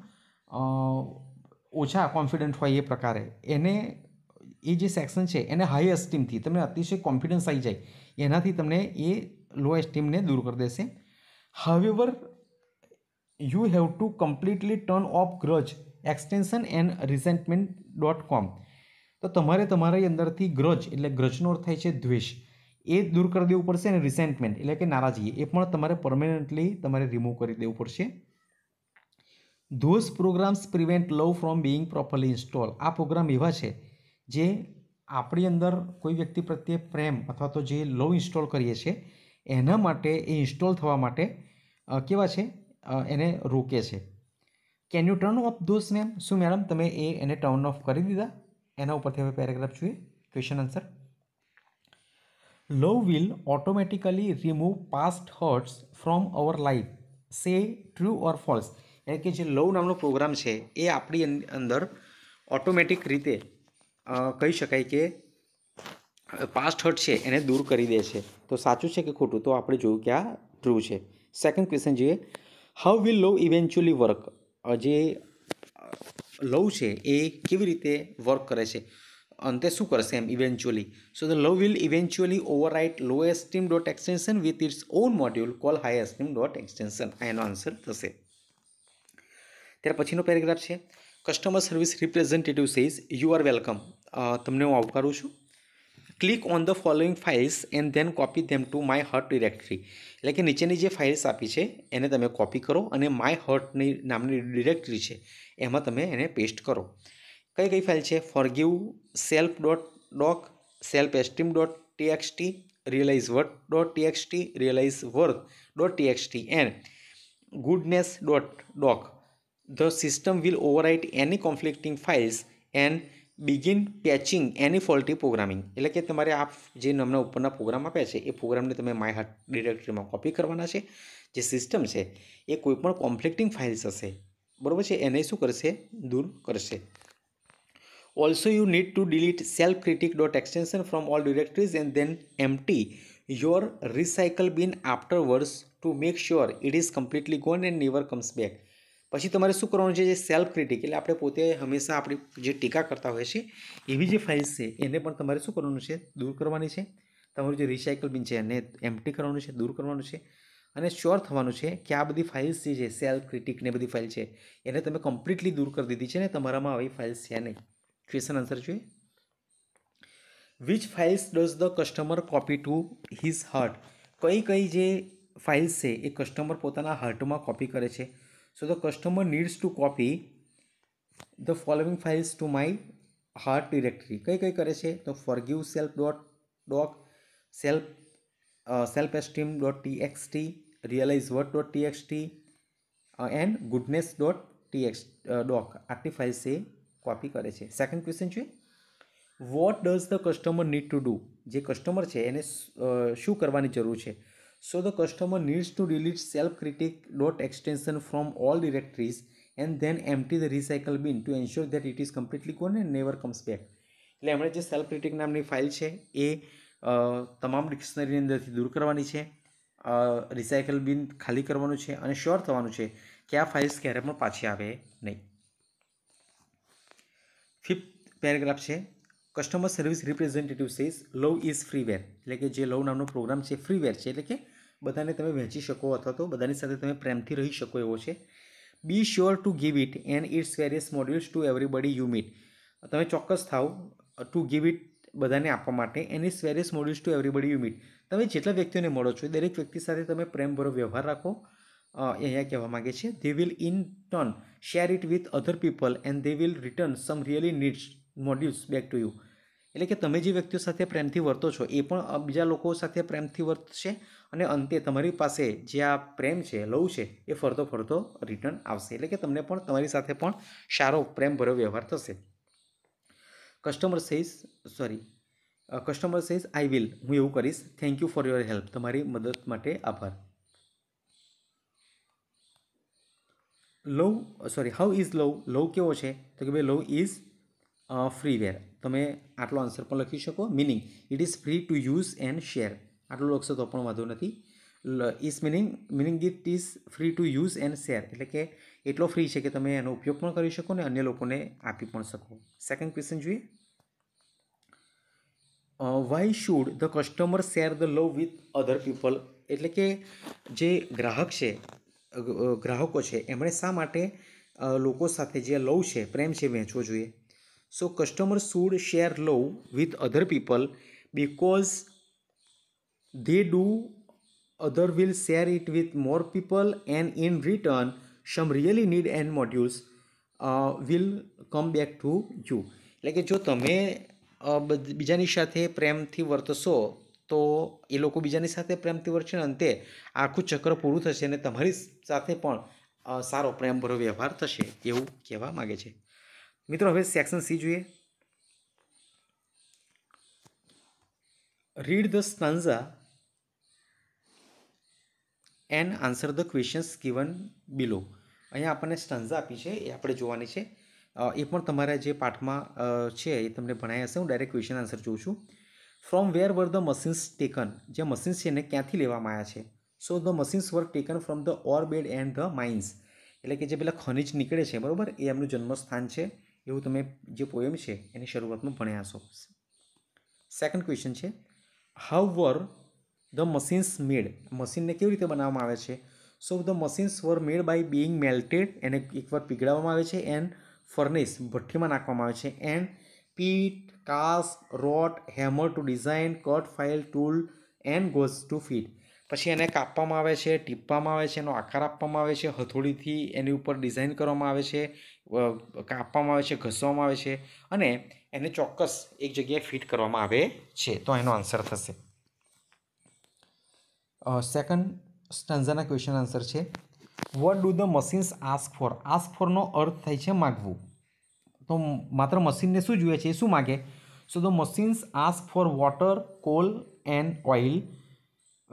ઓછા કોન્ફિડન્ટ હોય એ પ્રકારે એને એ જે સેક્શન છે એને હાઈ એસ્ટીમથી તમને અતિશય કોન્ફિડન્સ આવી જાય એનાથી તમને એ લો એસ્ટીમને દૂર કરી દેશે however you have to completely turn off grudge extension and resentment dot com તો તમારે તમારી અંદરથી ગ્રજ એટલે ગ્રજનો અર્થ થાય છે દ્વેષ એ દૂર કરી દેવું પડશે અને રિસેન્ટમેન્ટ એટલે કે નારાજી એ પણ તમારે પરમેનન્ટલી તમારે રિમૂવ કરી દેવું પડશે those programs prevent love from being properly install આ પ્રોગ્રામ એવા છે જે આપણી અંદર કોઈ વ્યક્તિ પ્રત્યે પ્રેમ અથવા તો જે લવ ઇન્સ્ટોલ કરીએ છીએ એના માટે એ ઇન્સ્ટોલ થવા માટે કેવા છે એને રોકે છે can you turn off those name શું મેડમ તમે એ એને ટર્ન ઓફ કરી દીધા એના ઉપરથી હવે પેરેગ્રાફ જોઈએ question answer love will automatically remove past hurts from our life say true or false એટલે કે જે લવ નામનો પ્રોગ્રામ છે એ આપણી અંદર ઓટોમેટિક રીતે કહી શકાય કે પાસ્ટ હર્ટ છે એને દૂર કરી દે છે તો સાચું છે કે ખોટું તો આપણે જોયું કે આ ટ્રુ છે સેકન્ડ ક્વેશ્ચન જોઈએ how will love eventually work જે લવ છે એ કેવી રીતે વર્ક કરે છે અંતે શું કરશે એમ eventually so the love will eventually overwrite low esteem dot extension with its own module call high esteem dot extension એનો આન્સર થશે ત્યાર પછીનો પેરેગ્રાફ છે customer service representative says you are welcome તમને હું આવકારું છું click on the following files and then copy them to my heart directory એટલે કે નીચેની જે ફાઇલ્સ આપી છે એને તમે કોપી કરો અને માય હર્ટની નામની ડિરેક્ટરી છે એમાં તમે એને પેસ્ટ કરો કઈ કઈ ફાઇલ છે forgive self dot doc self esteem dot TXT realize worth dot TXT realize worth dot TXT and goodness dot doc the system will overwrite any conflicting files and begin patching any faulty programming એટલે કે તમારે આપ જે નમના ઉપરના programme આપ્યા છે એ પ્રોગ્રામને તમે માય હાર્ટ ડિરેક્ટરીમાં કોપી કરવાના છે જે સિસ્ટમ છે એ કોઈપણ કોન્ફ્લિક્ટિંગ ફાઇલ્સ હશે બરાબર છે એને શું કરશે દૂર કરશે also you need to delete self critic dot extension from all directories and then empty your recycle bin afterwards to make sure it is completely gone and never comes back પછી તમારે શું કરવાનું છે જે self critic એટલે આપણે પોતે હંમેશા આપણી જે ટીકા કરતા હોય છે એવી જે ફાઇલ્સ છે એને પણ તમારે શું કરવાનું છે દૂર કરવાની છે તમારું જે રિસાયકલ બિન છે એને એમટી કરવાનું છે દૂર કરવાનું છે અને શ્યોર થવાનું છે કે આ બધી ફાઇલ્સ જે છે સેલ્ફ ક્રિટિક ને બધી ફાઇલ છે એને તમે કમ્પ્લીટલી દૂર કરી દીધી છે ને તમારામાં આવી ફાઇલ્સ છે નહીં ક્વેશ્ચન આન્સર જોઈએ which files does the customer copy to his heart કઈ કઈ જે ફાઇલ્સ છે એ કસ્ટમર પોતાના હાર્ટમાં કોપી કરે છે so the customer needs to copy the following files to my hard directory કઈ કઈ કરે છે તો forgive self dot doc self uh, self esteem dot txt realize what dot txt uh, and goodness dot txt uh, doc આટલી file છે copy કરે છે second question છે what does the customer need to do જે customer છે એને શું કરવાની જરૂર છે So the customer needs to delete self-critic.extension from all directories and then empty the recycle bin to ensure that it is completely gone and never comes back. એટલે એમણે જે સેલ્ફ ક્રિટિક નામની ફાઇલ છે એ તમામ ડિક્શનરીની અંદરથી દૂર કરવાની છે રિસાયકલ બિન ખાલી કરવાનું છે અને શ્યોર થવાનું છે કે આ ફાઇલ્સ ક્યારે પણ પાછી આવે નહીં ફિફ્થ પેરેગ્રાફ છે customer service representative says love is freeware એટલે કે જે લવ નામનો પ્રોગ્રામ છે ફ્રીવેર છે એટલે કે બધાને તમે વહેંચી શકો અથવા તો બધાની સાથે તમે પ્રેમથી રહી શકો એવો છે be sure to give it and its various modules to everybody you meet તમે ચોક્કસ થાવ ટુ ગીવ ઇટ બધાને આપવા માટે and its various modules to everybody you meet તમે જેટલા વ્યક્તિઓને મળો છો દરેક વ્યક્તિ સાથે તમે પ્રેમભરો વ્યવહાર રાખો એ અહીંયા કહેવા માગે છે they will in turn share it with other people and they will return some really needs modules back to you એટલે કે તમે જે વ્યક્તિઓ સાથે પ્રેમથી વર્તો છો એ પણ બીજા લોકો સાથે પ્રેમથી વર્તશે અને અંતે તમારી પાસે જે આ પ્રેમ છે લવ છે એ ફરતો ફરતો રિટર્ન આવશે એટલે કે તમને પણ તમારી સાથે પણ સારો પ્રેમ પ્રેમભર્યો વ્યવહાર થશે customer says sorry customer says I will હું એવું કરીશ thank you for your help તમારી મદદ માટે આભાર love sorry how is love love કેવો છે તો કે ભાઈ લવ ઇઝ ફ્રીવેર તમે આટલો આન્સર પણ લખી શકો meaning it is free to use and share આટલું લખશો તો પણ વાંધો નથી is meaning meaning it is free to use and share એટલે કે એટલો ફ્રી છે કે તમે એનો ઉપયોગ પણ કરી શકો ને અન્ય લોકોને આપી પણ શકો સેકન્ડ ક્વેશ્ચન જોઈએ why should the customer share the love with other people એટલે કે જે ગ્રાહક છે ગ્રાહકો છે એમણે શા માટે લોકો સાથે જે લવ છે પ્રેમ છે વહેંચવો જોઈએ So customer should share love with other people because they do other will share it with more people and in return some really need and modules uh, will come back to you એટલે કે જો તમે બીજાની સાથે પ્રેમથી વર્તશો તો એ લોકો બીજાની સાથે પ્રેમથી વર્તશે અને અંતે આખું ચક્ર પૂરું થશે અને તમારી સાથે પણ સારો પ્રેમભરો વ્યવહાર થશે એવું કહેવા માગે છે મિત્રો હવે સેક્શન સી જોઈએ read the stanza and answer the questions given below અહીંયા આપણને સ્ટાન્ઝા આપી છે એ આપણે જોવાની છે એ પણ તમારા જે પાઠમાં છે એ તમને ભણાયા હશે હું ડાયરેક્ટ ક્વેશ્ચન આન્સર જોઉં છું from where were the machines taken જે મશીન્સ છે એને ક્યાંથી લેવામાં આવ્યા છે so the machines were taken from the ore bed and the mines એટલે કે જે પેલા ખનિજ નીકળે છે બરાબર એ એમનું જન્મસ્થાન છે એવું તમે જે પોએમ છે એની શરૂઆતમાં ભણ્યા છો સેકન્ડ ક્વેશ્ચન છે how were the machines made મશીનને કેવી રીતે બનાવવામાં આવે છે so the machines were made by being melted એને એકવાર પીગળાવવામાં આવે છે એન્ડ ફર્નિશ ભઠ્ઠીમાં નાખવામાં આવે છે and pit cast wrought hammer to design cut file tool and goes to fit પછી એને કાપવામાં આવે છે ટીપવામાં આવે છે એનો આકાર આપવામાં આવે છે હથોડીથી એની ઉપર ડિઝાઇન કરવામાં આવે છે કાપવામાં આવે છે ઘસવામાં આવે છે અને એને ચોક્કસ એક જગ્યાએ ફિટ કરવામાં આવે છે તો એનો આન્સર થશે સેકન્ડ સ્ટન્ઝાના ક્વેશ્ચન આન્સર છે what do the machines ask for ask ફોરનો અર્થ થાય છે માગવું તો માત્ર મશીનને શું જોઈએ છે એ શું માગે so the machines ask for water coal and oil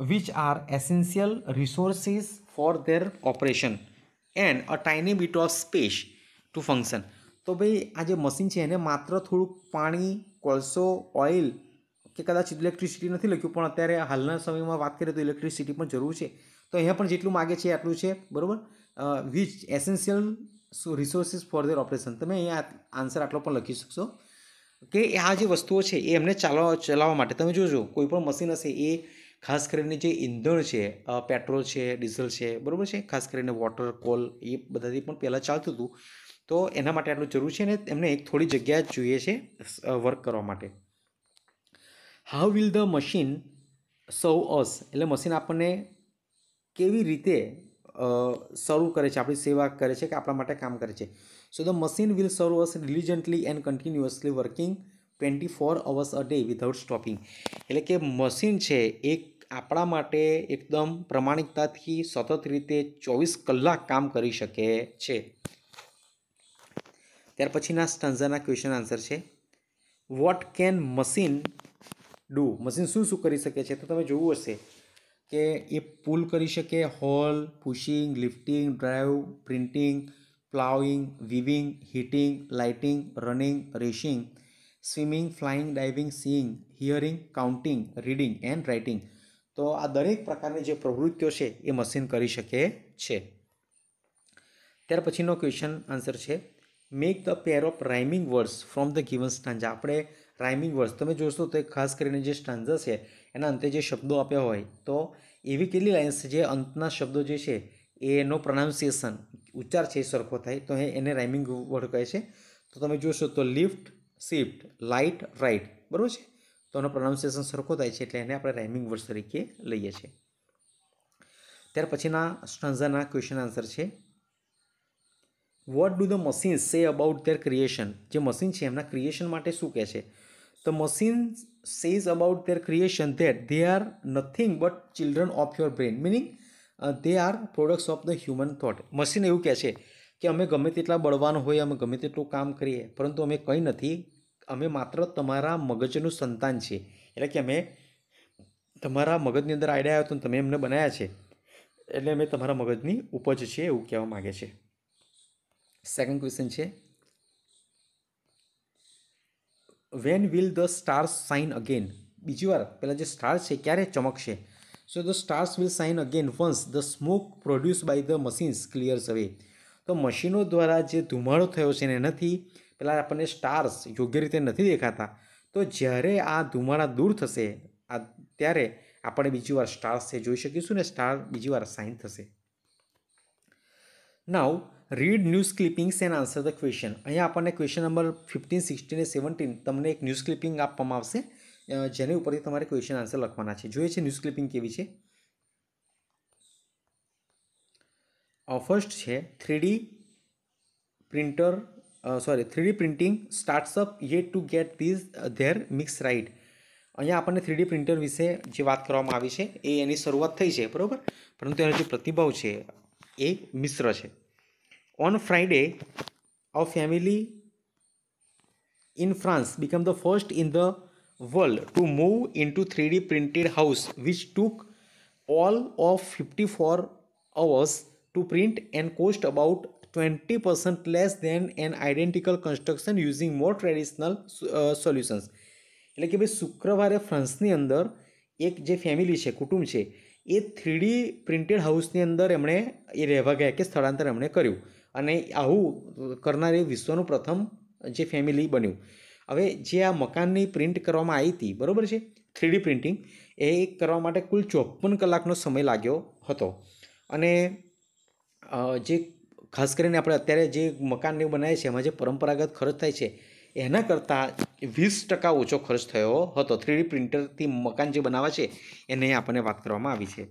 which are essential resources for their operation and a tiny bit of space to function તો ભાઈ આ જે મશીન છે એને માત્ર થોડુંક પાણી કોલસો ઓઇલ કે કદાચ ઇલેક્ટ્રિસિટી નથી લખ્યું પણ અત્યારે હાલના સમયમાં વાત કરીએ તો ઇલેક્ટ્રિસિટી પણ જરૂર છે તો અહીંયા પણ જેટલું માગે છે આટલું છે બરાબર which essential resources for their operation તમે અહીંયા આન્સર આટલો પણ લખી શકશો કે આ જે વસ્તુઓ છે એ એમને ચાલવા ચલાવવા માટે તમે જોજો કોઈ પણ મશીન હશે એ ખાસ કરીને જે ઇંધણ છે પેટ્રોલ છે ડીઝલ છે બરાબર છે ખાસ કરીને વોટર કોલ એ બધાથી પણ પહેલાં ચાલતું હતું તો એના માટે આટલું જરૂર છે ને એમને એક થોડી જગ્યા જોઈએ છે વર્ક કરવા માટે હાઉ વિલ ધ મશીન સૌ અસ એટલે મશીન આપણને કેવી રીતે સર્વ કરે છે આપણી સેવા કરે છે કે આપણા માટે કામ કરે છે so the machine will serve us diligently and continuously working twenty four hours a day without stopping એટલે કે મશીન છે એક આપણા માટે એકદમ પ્રમાણિકતાથી સતત રીતે ચોવીસ કલાક કામ કરી શકે છે ત્યાર પછીના સ્ટન્ઝાના ક્વેશ્ચન આન્સર છે what can machine do machine શું શું કરી શકે છે તો તમે જોવું હશે કે એ પુલ કરી શકે haul pushing lifting drive printing ploughing weaving heating lighting running racing swimming flying diving seeing hearing counting reading and writing તો આ દરેક પ્રકારની જે પ્રવૃત્તિઓ છે એ મશીન કરી શકે છે ત્યાર પછીનો ક્વેશ્ચન આન્સર છે make the pair of rhyming words from the given stanza આપણે રાઇમિંગ વર્ડ્સ તમે જોશો તો ખાસ કરીને જે સ્ટાન્ઝા છે એના અંતે જે શબ્દો આપ્યા હોય તો એવી કેટલી લાઇન્સ જે અંતના શબ્દો જે છે એનો પ્રોનાઉન્સિએશન ઉચ્ચાર છે એ સરખો થાય તો એને રાઇમિંગ વર્ડ કહે છે તો તમે જોશો તો લિફ્ટ શિફ્ટ લાઇટ રાઇટ બરાબર છે તો એનો પ્રોનાઉન્સિએશન સરખો થાય છે એટલે એને આપણે રાઇમિંગ વર્ડ્સ તરીકે લઈએ છીએ ત્યાર પછીના સ્ટન્ઝાના ક્વેશ્ચન આન્સર છે what do the machine say about their creation જે મશીન છે એમના ક્રિએશન માટે શું કહે છે the machine says about their creation that they are nothing but children of your brain meaning they are products of the human thought machine એવું કહે છે કે અમે ગમે તેટલા બળવાન હોય અમે ગમે તેટલું કામ કરીએ પરંતુ અમે કંઈ નથી અમે માત્ર તમારા મગજનું સંતાન છીએ એટલે કે અમે તમારા મગજની અંદર આઈડિયા આવ્યો તો તમે એમને બનાવ્યા છે એટલે અમે તમારા મગજની ઉપજ છે એવું કહેવા માગે છે સેકન્ડ ક્વેશ્ચન છે when will the stars shine again બીજી વાર પહેલાં જે સ્ટાર્સ છે ક્યારે ચમકશે so the stars will shine again once the smoke produce by the machines clears away તો મશીનો દ્વારા જે ધુમાડો થયો છે ને નથી પહેલાં આપણને સ્ટાર્સ યોગ્ય રીતે નથી દેખાતા તો જ્યારે આ ધુમાડા દૂર થશે આ ત્યારે આપણે બીજી વાર સ્ટાર્સ છે જોઈ શકીશું ને સ્ટાર બીજી વાર સાઇન થશે now read news clippings and answer the question અહીંયા આપણને ક્વેશ્ચન નંબર ફિફ્ટીન સિક્સટીન અને સેવન્ટીન તમને એક ન્યૂઝ ક્લિપિંગ આપવામાં આવશે જેની ઉપરથી તમારે ક્વેશ્ચન આન્સર લખવાના છે જોઈએ છે ન્યૂઝ ક્લિપિંગ કેવી છે ફર્સ્ટ છે three D printer sorry three D printing starts up yet to get these their mix right અહીંયા આપણને થ્રીડી પ્રિન્ટર વિશે જે વાત કરવામાં આવી છે એ એની શરૂઆત થઈ છે બરાબર પરંતુ એનો જે પ્રતિભાવ છે એ મિશ્ર છે on Friday a family in France become the first in the world to move into three D printed house which took all of fifty four hours to print and cost about 20% less than an identical construction using more traditional uh, solutions એટલે કે ભાઈ શુક્રવારે ફ્રાન્સની અંદર એક જે family છે કુટુંબ છે એ થ્રીડી પ્રિન્ટેડ હાઉસની અંદર એમણે એ રહેવા ગયા કે સ્થળાંતર એમણે કર્યું અને આવું કરનાર એ વિશ્વનું પ્રથમ જે ફેમિલી બન્યું હવે જે આ મકાનની પ્રિન્ટ કરવામાં આવી હતી બરાબર છે થ્રીડી પ્રિન્ટિંગ એ કરવા માટે કુલ ચોપન કલાકનો સમય લાગ્યો હતો અને જે ખાસ કરીને આપણે અત્યારે જે મકાન એવું બનાવીએ છીએ એમાં જે પરંપરાગત ખર્ચ થાય છે એના કરતાં વીસ ટકા ઓછો ખર્ચ થયો હતો થ્રીડી પ્રિન્ટરથી મકાન જે બનાવે છે એને આપણને વાત કરવામાં આવી છે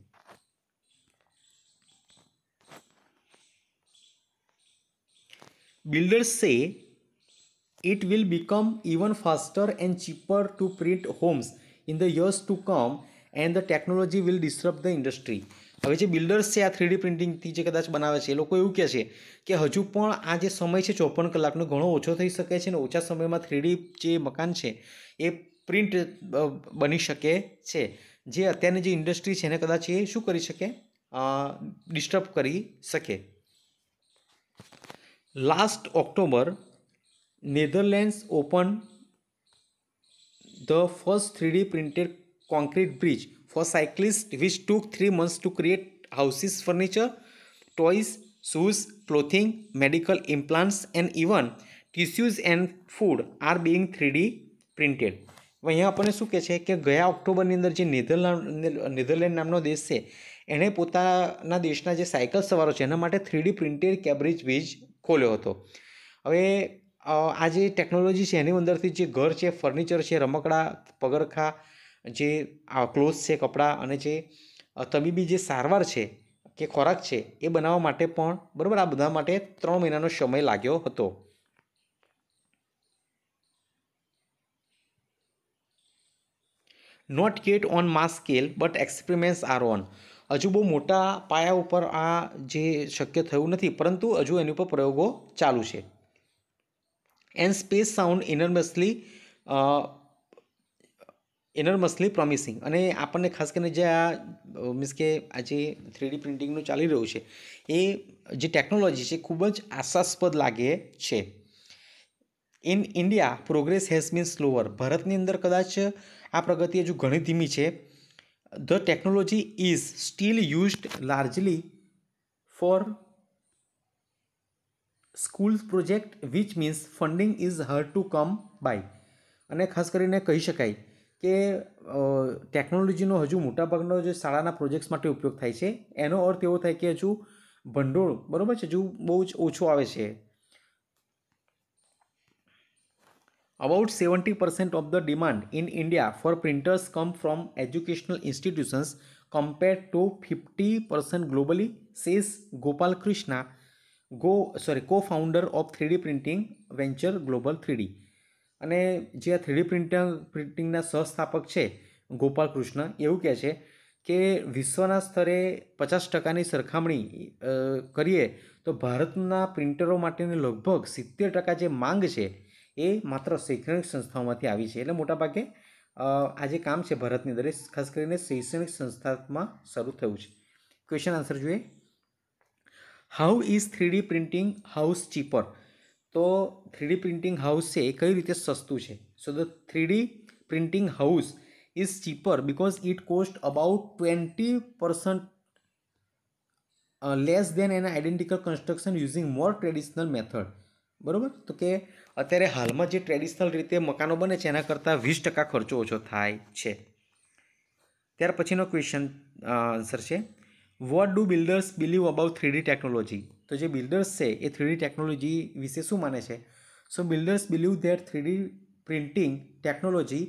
builders say it will become even faster and cheaper to print homes in the years to come and the technology will disturb the industry હવે જે બિલ્ડર્સ છે આ થ્રીડી પ્રિન્ટિંગથી જે કદાચ બનાવે છે એ લોકો એવું કહે છે કે હજુ પણ આ જે સમય છે ચોપન કલાકનો ઘણો ઓછો થઈ શકે છે અને ઓછા સમયમાં થ્રીડી જે મકાન છે એ પ્રિન્ટ બની શકે છે જે અત્યારની જે ઇન્ડસ્ટ્રી છે એને કદાચ એ શું કરી શકે ડિસ્ટર્બ કરી શકે last October Netherlands open the first three D printed concrete bridge for cyclists which took 3 months to create houses, furniture, toys, shoes, clothing, medical implants and even tissues and food are being three D printed અહીંયા આપણને શું કહે છે કે ગયા ઓક્ટોબરની અંદર જે Netherland Netherland નામનો દેશ છે એણે પોતાના દેશના જે સાયકલ સવારો છે એના માટે થ્રીડી પ્રિન્ટેડ કેબ્રિજ વીજ ખોલ્યો હતો હવે આ જે ટેકનોલોજી છે એની અંદરથી જે ઘર છે ફર્નિચર છે રમકડા પગરખા જે આ ક્લોથ છે કપડાં અને જે તબીબી જે સારવાર છે કે ખોરાક છે એ બનાવવા માટે પણ બરાબર આ બધા માટે ત્રણ મહિનાનો સમય લાગ્યો હતો not yet on mass scale but experiments are on હજુ બહુ મોટા પાયા ઉપર આ જે શક્ય થયું નથી પરંતુ હજુ એની ઉપર પ્રયોગો ચાલુ છે and space sound enormously enormously promising અને આપણને ખાસ કરીને જે આ મીન્સ કે આ જે થ્રીડી પ્રિન્ટિંગનું ચાલી રહ્યું છે એ જે ટેકનોલોજી છે ખૂબ જ આશાસ્પદ લાગે છે in India progress has been slower ભારતની અંદર કદાચ આ પ્રગતિ હજુ ઘણી ધીમી છે the technology is still used largely for school project which means funding is hard to come by અને ખાસ કરીને કહી શકાય કે ટેકનોલોજીનો હજુ મોટાભાગનો જે શાળાના પ્રોજેક્ટ્સ માટે ઉપયોગ થાય છે એનો અર્થ એવો થાય કે હજુ ભંડોળ બરાબર છે હજુ બહુ જ ઓછું આવે છે about seventy percent of the demand in India for printers come from educational institutions compare to fifty percent globally says Gopal Krishna go sorry co founder of three D printing venture global three D અને જે આ થ્રીડી પ્રિન્ટર પ્રિન્ટિંગના સહસ્થાપક છે ગોપાલ કૃષ્ણ એવું કહે છે કે વિશ્વના સ્તરે પચાસ ટકાની સરખામણી કરીએ તો ભારતના પ્રિન્ટરો માટેની લગભગ સિત્તેર ટકા જે માંગ છે એ માત્ર શૈક્ષણિક સંસ્થાઓમાંથી આવી છે એટલે મોટાભાગે આ જે કામ છે ભારતની અંદર ખાસ કરીને શૈક્ષણિક સંસ્થામાં શરૂ થયું છે ક્વેશ્ચન આન્સર જોઈએ how is three D printing house cheaper તો થ્રીડી પ્રિન્ટિંગ હાઉસ છે એ કઈ રીતે સસ્તું છે so the three D printing house is cheaper because it cost about twenty percent less than an identical construction using more traditional method બરાબર તો કે અત્યારે હાલમાં જે ટ્રેડિશનલ રીતે મકાનો બને છે એના કરતાં વીસ ટકા ખર્ચો ઓછો થાય છે ત્યાર પછીનો ક્વેશ્ચન આન્સર છે what do builders believe about three D technology તો જે બિલ્ડર્સ છે એ થ્રીડી ટેકનોલોજી વિશે શું માને છે so builders believe that three D printing technology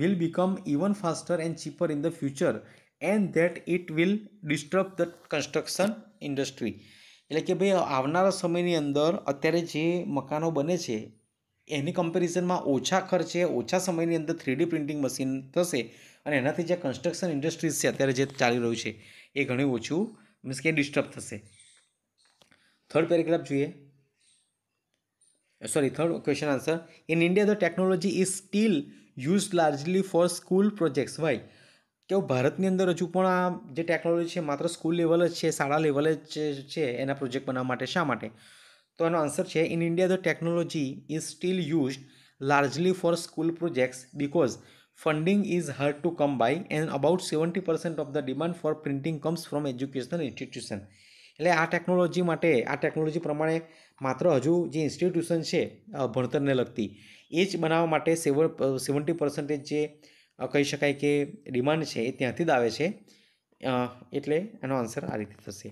will become even faster and cheaper in the future and that it will disturb the construction industry એટલે કે ભાઈ આવનારા સમયની અંદર અત્યારે જે મકાનો બને છે એની કમ્પેરિઝનમાં ઓછા ખર્ચે ઓછા સમયની અંદર થ્રીડી પ્રિન્ટિંગ મશીન થશે અને એનાથી જે કન્સ્ટ્રક્શન ઇન્ડસ્ટ્રીઝ છે અત્યારે જે ચાલી રહ્યું છે એ ઘણું ઓછું મીન્સ કે ડિસ્ટર્બ થશે થર્ડ પેરેગ્રાફ જોઈએ sorry third question answer in India the technology is still use largely for school projects why કેવું ભારતની અંદર હજુ પણ આ જે ટેકનોલોજી છે માત્ર સ્કૂલ લેવલ જ છે શાળા લેવલ જ છે એના પ્રોજેક્ટ બનાવવા માટે શા માટે તો એનો આન્સર છે in India the technology is still use largely for school projects because funding is hard to come by and about seventy percent of the demand for printing comes from educational institution એટલે આ technology માટે આ technology પ્રમાણે માત્ર હજુ જે institution છે ભણતરને લગતી એ જ બનાવવા માટે સેવન સેવન્ટી પર્સન્ટેજ જે કહી શકાય કે ડિમાન્ડ છે એ ત્યાંથી જ આવે છે એટલે એનો આન્સર આ રીતે થશે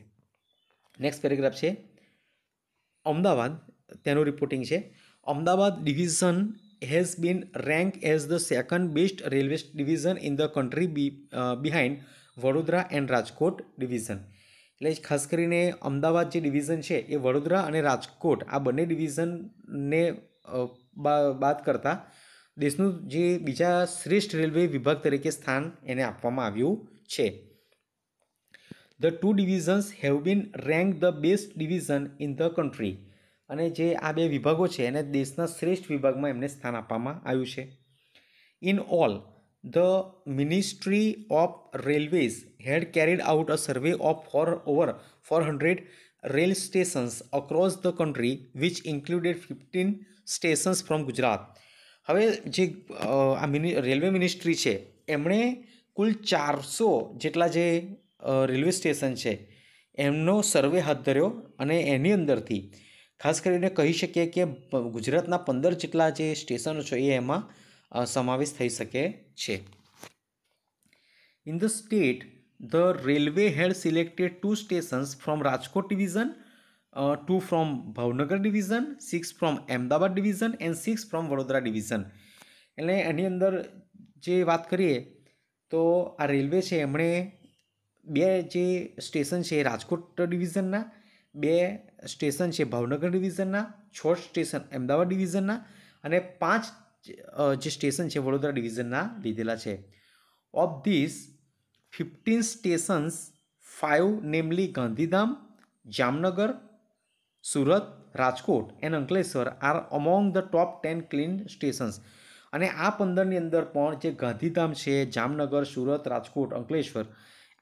નેક્સ્ટ પેરેગ્રાફ છે અમદાવાદ તેનું રિપોર્ટિંગ છે Ahmedabad division has been rank as the second best railway division in the country be behind Vadodara and Rajkot division એટલે ખાસ કરીને અમદાવાદ જે ડિવિઝન છે એ વડોદરા અને રાજકોટ આ બંને ડિવિઝનને બાદ કરતાં દેશનું જે બીજા શ્રેષ્ઠ રેલવે વિભાગ તરીકે સ્થાન એને આપવામાં આવ્યું છે the two divisions have been rank the best division in the country અને જે આ બે વિભાગો છે એને દેશના શ્રેષ્ઠ વિભાગમાં એમને સ્થાન આપવામાં આવ્યું છે in all The Ministry of Railways had carried out a survey of for over 400 rail stations across the country, which included 15 stations from Gujarat. હવે જે આ મિનિ રેલવે મિનિસ્ટ્રી છે એમણે કુલ ચારસો જેટલા જે રેલવે સ્ટેશન છે એમનો સર્વે હાથ ધર્યો અને એની અંદરથી ખાસ કરીને કહી શકીએ કે ગુજરાતના પંદર જેટલા જે સ્ટેશનો છે એ એમાં સમાવેશ થઈ શકે છે in the state the railway head selected two stations from Rajkot division two from Bhavnagar division six from Ahmedabad division and six from Vadodara division એટલે એની અંદર જે વાત કરીએ તો આ રેલવે છે એમણે બે જે સ્ટેશન છે રાજકોટ ડિવિઝનના બે સ્ટેશન છે ભાવનગર ડિવિઝનના છ સ્ટેશન અમદાવાદ ડિવિઝનના અને પાંચ જે સ્ટેશન છે વડોદરા ડિવિઝનના લીધેલા છે of this fifteen stations five namely Gandhidham Jamnagar Surat Rajkot and Ankleshwar are among the top ten clean stations અને આ પંદરની અંદર પણ જે ગાંધીધામ છે જામનગર સુરત રાજકોટ અંકલેશ્વર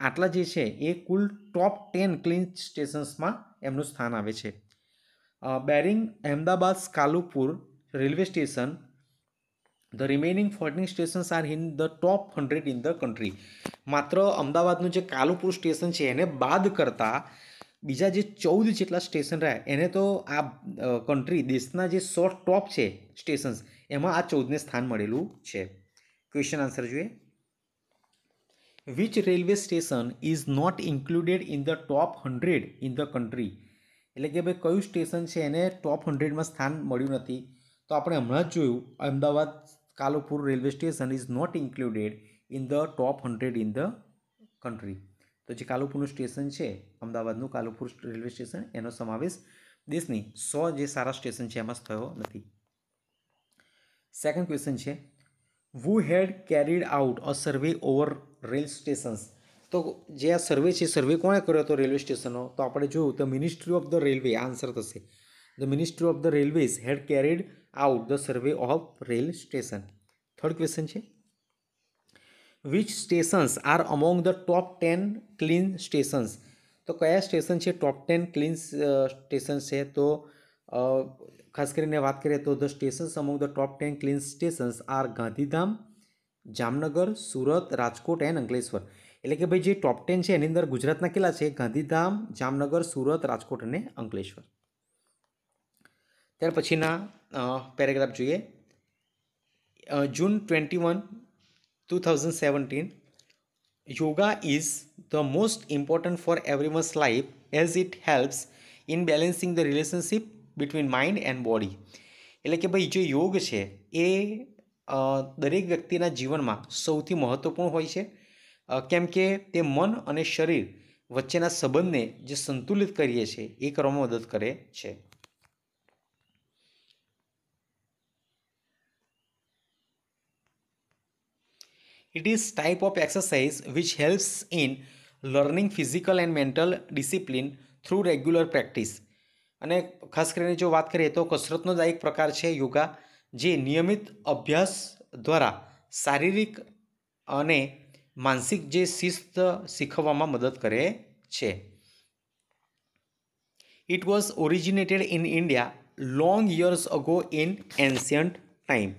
આટલા જે છે એ કુલ ટોપ ટેન ક્લીન સ્ટેશન્સમાં એમનું સ્થાન આવે છે barring Ahmedabad Kalupur railway station the remaining fourteen stations are in the top hundred in the country માત્ર અમદાવાદનું જે કાલુપુર સ્ટેશન છે એને બાદ કરતાં બીજા જે ચૌદ જેટલા સ્ટેશન રહ્યા એને તો આ કન્ટ્રી દેશના જે સો ટોપ છે સ્ટેશન્સ એમાં આ ચૌદને સ્થાન મળેલું છે ક્વેશ્ચન આન્સર જોઈએ which railway station is not included in the top hundred in the country એટલે કે ભાઈ કયું સ્ટેશન છે એને ટોપ હન્ડ્રેડમાં સ્થાન મળ્યું નથી તો આપણે હમણાં જ જોયું Ahmedabad Kalupur railway station is not included in the top hundred in the country તો જે કાલુપુરનું સ્ટેશન છે અમદાવાદનું કાલુપુર રેલવે સ્ટેશન એનો સમાવેશ દેશની સો જે સારા સ્ટેશન છે એમાં થયો નથી સેકન્ડ ક્વેશ્ચન છે who had carried out a survey over rail stations તો જે આ સર્વે છે સર્વે કોણે કર્યો હતો રેલવે સ્ટેશનનો તો આપણે જોયું તો ministry of the railway answer થશે the ministry of the railways had carried out the survey of rail station third question છે which stations are among the top ten clean stations તો કયા સ્ટેશન છે ટોપ ten clean station છે તો ખાસ કરીને વાત કરીએ તો the stations among the top ten clean stations are Gandhidham Jamnagar Surat Rajkot and Ankleshwar એટલે કે ભાઈ જે ટોપ ટેન છે એની અંદર ગુજરાતના કેટલા છે ગાંધીધામ જામનગર સુરત રાજકોટ અને અંકલેશ્વર ત્યાર પછીના પેરેગ્રાફ જોઈએ June twenty one two thousand seventeen yoga is the most important for everyone's life as it helps in balancing the relationship between mind and body એટલે કે ભાઈ જે યોગ છે એ દરેક વ્યક્તિના જીવનમાં સૌથી મહત્ત્વપૂર્ણ હોય છે કેમ કે તે મન અને શરીર વચ્ચેના સંબંધને જે સંતુલિત કરીએ છીએ એ કરવામાં મદદ કરે છે it is type of exercise which helps in learning physical and mental discipline through regular practice અને ખાસ કરીને જો વાત કરીએ તો કસરતનો જ એક પ્રકાર છે યોગા જે નિયમિત અભ્યાસ દ્વારા શારીરિક અને માનસિક જે શિસ્ત શીખવવામાં મદદ કરે છે it was originated in India long years ago in ancient time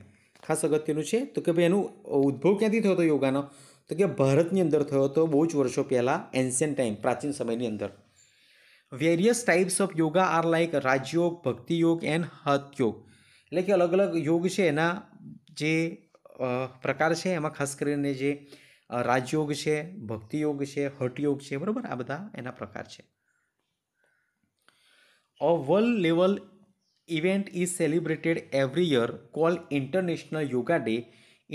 ખાસ અગત્યનું છે તો કે ભાઈ એનું ઉદ્ભવ ક્યાંથી થયો હતો યોગાનો તો કે ભારતની અંદર થયો હતો બહુ જ વર્ષો પહેલાં એન્શિયન ટાઈમ પ્રાચીન સમયની અંદર various types of yoga are like Rajyoga yog and હતયોગ એટલે કે અલગ અલગ યોગ છે એના જે પ્રકાર છે એમાં ખાસ કરીને જે રાજયોગ છે ભક્તિ યોગ છે યોગ છે બરાબર આ બધા એના પ્રકાર છે ઓ world level event is celebrated every year call international yoga day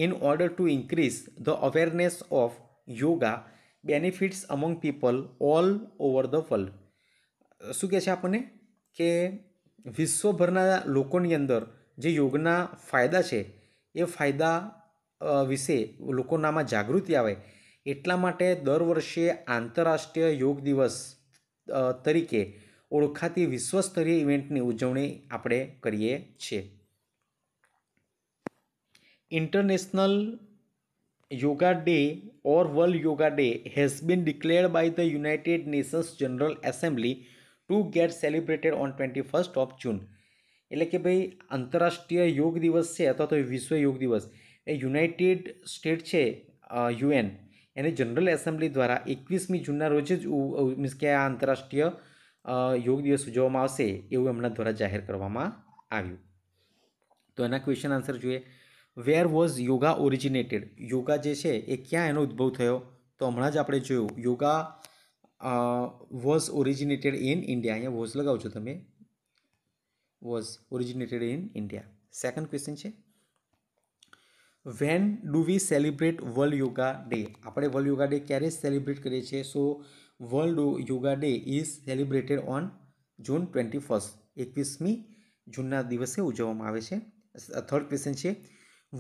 in order to increase the awareness of yoga benefits among people all over the world શું કહે છે આપણને કે વિશ્વભરના લોકોની અંદર જે યોગના ફાયદા છે એ ફાયદા વિશે લોકોનામાં જાગૃતિ આવે એટલા માટે દર વર્ષે આંતરરાષ્ટ્રીય યોગ દિવસ તરીકે ઓળખાતી વિશ્વસ્તરીય ઇવેન્ટની ઉજવણી આપણે કરીએ છીએ international yoga day or world yoga day has been declared by the United Nations General Assembly to get celebrated on twenty first of June એટલે કે ભાઈ આંતરરાષ્ટ્રીય યોગ દિવસ છે અથવા તો વિશ્વ યોગ દિવસ એ યુનાઇટેડ સ્ટેટ છે યુએન એને જનરલ એસેમ્બલી દ્વારા એકવીસમી જૂનના રોજ જ મીન્સ કે આ આંતરરાષ્ટ્રીય યોગ દિવસ ઉજવવામાં આવશે એવું એમના દ્વારા જાહેર કરવામાં આવ્યું તો એના ક્વેશ્ચન આન્સર જોઈએ where was yoga originated yoga જે છે એ ક્યાં એનો ઉદ્ભવ થયો તો હમણાં જ આપણે જોયું yoga was originated in India અહીંયા વોઝ છો તમે was originated in India second question છે when do we celebrate world yoga day આપણે વર્લ્ડ યોગા ડે ક્યારે સેલિબ્રેટ કરીએ છીએ so world yoga day is celebrated on June twenty first એકવીસમી જૂનના દિવસે ઉજવવામાં આવે છે થર્ડ ક્વેશ્ચન છે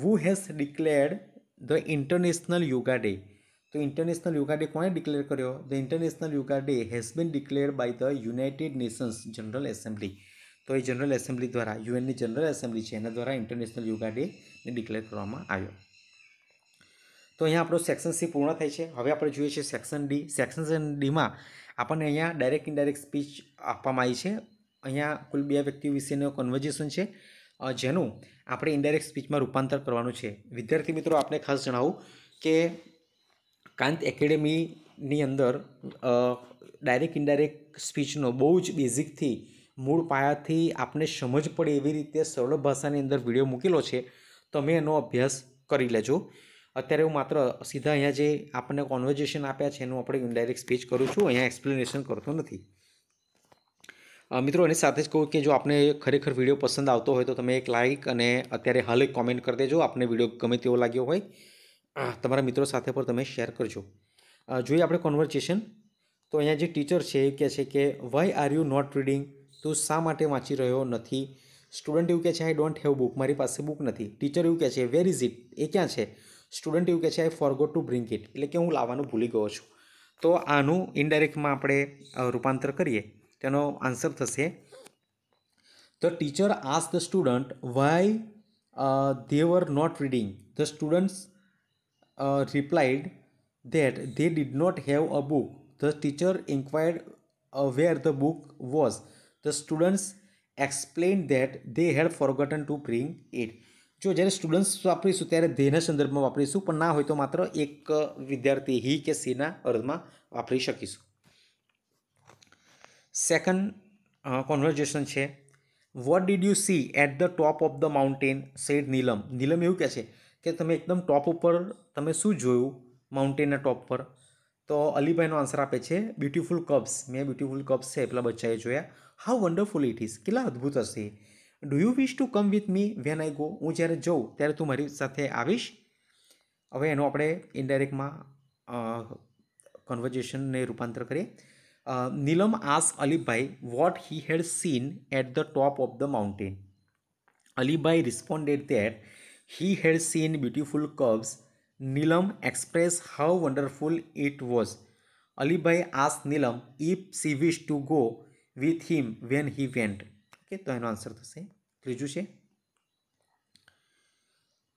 who has declared the international yoga day તો ઇન્ટરનેશનલ યોગા ડે કોણે ડિક્લેર કર્યો the international yoga day has been declare by the United Nations General Assembly તો એ જનરલ એસેમ્બલી દ્વારા યુએનની જનરલ એસેમ્બલી છે એના દ્વારા ઇન્ટરનેશનલ યોગા ડેને ડિક્લેર કરવામાં આવ્યો તો અહીંયા આપણો સેક્શન સી પૂર્ણ થાય છે હવે આપણે જોઈએ છીએ સેક્શન ડી સેક્શન ડીમાં આપણને અહીંયા ડાયરેક્ટ ઇનડાયરેક્ટ સ્પીચ આપવામાં આવી છે અહીંયા કુલ બે વ્યક્તિઓ વિશેનો કન્વર્ઝેશન છે જેનું આપણે ઇનડાયરેક્ટ સ્પીચમાં રૂપાંતર કરવાનું છે વિદ્યાર્થી મિત્રો આપણે ખાસ જણાવું કે કાંત એકેડેમીની અંદર ડાયરેક્ટ ઇનડાયરેક્ટ સ્પીચનો બહુ જ બેઝિકથી મૂળ પાયાથી આપને સમજ પડે એવી રીતે સરળ ભાષાની અંદર વિડીયો મૂકેલો છે તમે એનો અભ્યાસ કરી લેજો અત્યારે હું માત્ર સીધા અહીંયા જે આપણને કોન્વર્ઝેશન આપ્યા છે એનું આપણે ઇનડાયરેક્ટ સ્પીચ કરું છું અહીંયા એક્સપ્લેનેશન કરતો નથી મિત્રો એની સાથે જ કહું કે જો આપને ખરેખર વિડીયો પસંદ આવતો હોય તો તમે એક લાઇક અને અત્યારે હાલ એક કોમેન્ટ કરી દેજો આપને વિડીયો ગમે તેવો લાગ્યો હોય તમારા મિત્રો સાથે પણ તમે શેર કરજો જોઈએ આપણે કોન્વર્સેશન તો અહીંયા જે ટીચર છે એ કહે છે કે why are you not reading તું શા માટે વાંચી રહ્યો નથી સ્ટુડન્ટ એવું કહે છે આઈ ડોન્ટ હેવ બુક મારી પાસે બુક નથી ટીચર એવું કહે છે વેર ઇઝ ઇટ એ ક્યાં છે સ્ટુડન્ટ એવું કહે છે I forgot to bring it એટલે કે હું લાવવાનું ભૂલી ગયો છું તો આનું ઇનડાયરેક્ટમાં આપણે રૂપાંતર કરીએ તેનો આન્સર થશે the teacher ask the student why they were not reading the students replied that they did not have a book. The teacher inquired uh, where the book was. The students explained that they had forgotten to bring it. જો જ્યારે students વાપરીશું ત્યારે ધ્યેયના સંદર્ભમાં વાપરીશું પણ ના હોય તો માત્ર એક વિદ્યાર્થી હી કે સીના અર્ધમાં વાપરી શકીશું સેકન્ડ કોન્વર્ઝેશન છે what did you see at the top of the mountain said Nilam Nilam એવું કહે છે કે તમે એકદમ ટોપ ઉપર તમે શું જોયું માઉન્ટેનના ટોપ પર તો અલીભાઈનો આન્સર આપે છે બ્યુટીફુલ કપ્સ મેં બ્યુટીફુલ કપ્સ છે એટલા બચ્ચાએ જોયા હાઉ વન્ડરફુલ ઇટ ઇઝ કેટલા અદ્ભુત હશે do you wish to come with me when I go હું જ્યારે જઉં ત્યારે તું મારી સાથે આવીશ હવે એનું આપણે ઇન્ડાયરેક્ટમાં કન્વર્ઝેશનને રૂપાંતર કરીએ Nilam ask Alibhai what he had seen at the top of the mountain Alibhai responded that he had seen beautiful curves. Nilam express how wonderful it was Alibhai asked Nilam if she wish to go with him when he went okay તો એનો answer થશે ત્રીજું છે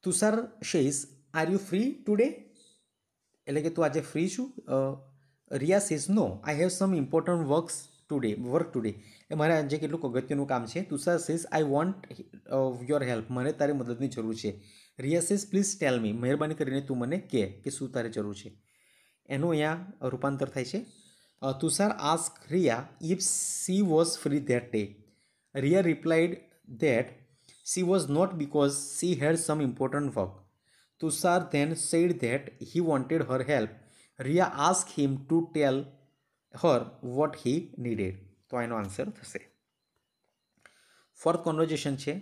Tushar says are you free today એટલે કે તું આજે free છું Riya says no I have some important works today work today એ મારે આજે કેટલું અગત્યનું કામ છે Tushar says I want your help મને તારી મદદની જરૂર છે રિયા શેઝ પ્લીઝ ટેલ મી મહેરબાની કરીને તું મને કહે કે શું તારે જરૂર છે એનું અહીંયા રૂપાંતર થાય છે Tushar ask Riya if she was free that day Ria replied that she was not because she had some important work. Tushar then said that he wanted her help. Ria asked him to tell her what he needed. તો એનો answer થશે fourth conversation છે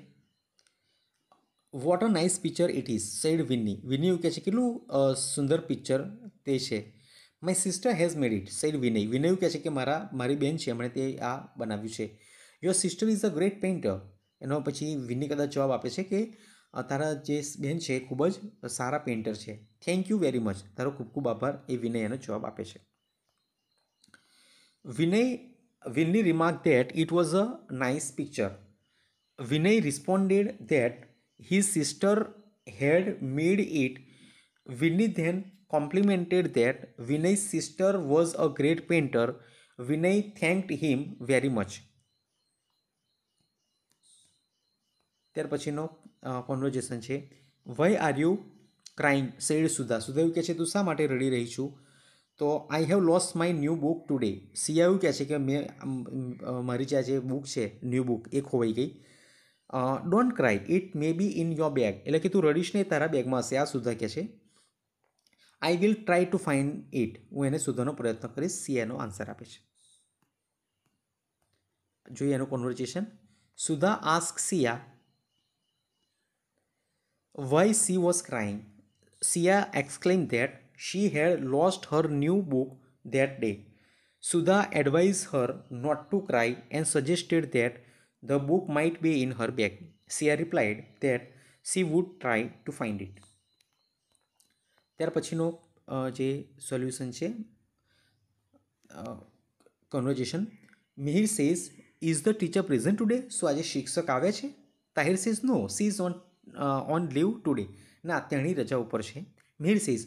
what a nice picture it is said Vinny Vinny એવું કહે છે કેટલું સુંદર picture તે છે my sister has made it said Vinay Vinay એવું કહે છે કે મારા મારી બેન છે એમણે તે આ બનાવ્યું છે your sister is a great painter એનો પછી વિની કદાચ જવાબ આપે છે કે તારા જે બેન છે ખૂબ જ સારા પેઇન્ટર છે થેન્ક યુ વેરી મચ તારો ખૂબ ખૂબ આભાર એ વિનય એનો જવાબ આપે છે Vinay Vinny remark that it was a nice picture Vinay responded that he sister had made it. Vinny then complimented that Vinay sister was a great painter Vinay thanked him very much ત્યાર પછીનો કોન્વર્જેશન છે why are you crying said Sudha Sudha એવું કહે છે તું શા માટે રડી રહી છું તો I have lost my new book today Siya એવું કહે છે કે મેં મારી જે જે બુક છે ન્યૂ બુક એ ખોવાઈ ગઈ don't cry it may be in your bag એટલે કે તું રડીશ નહીં તારા બેગમાં હશે આ સુધા કહે છે I will try to find it હું એને શોધવાનો પ્રયત્ન કરીશ સીઆઈનો આન્સર આપે છે જોઈએ એનું conversation Sudha ask Siya While she was crying, Sia exclaimed that she had lost her new book that day. Sudha advised her not to cry and suggested that the book might be in her bag. Sia replied that she would try to find it. ત્યાર પછીનો જે solution છે conversation Mihir says is the teacher present today so આજે શિક્ષક આવ્યા છે Tahir says no she is on on leave today ના તેણી રજા ઉપર છે Mihir says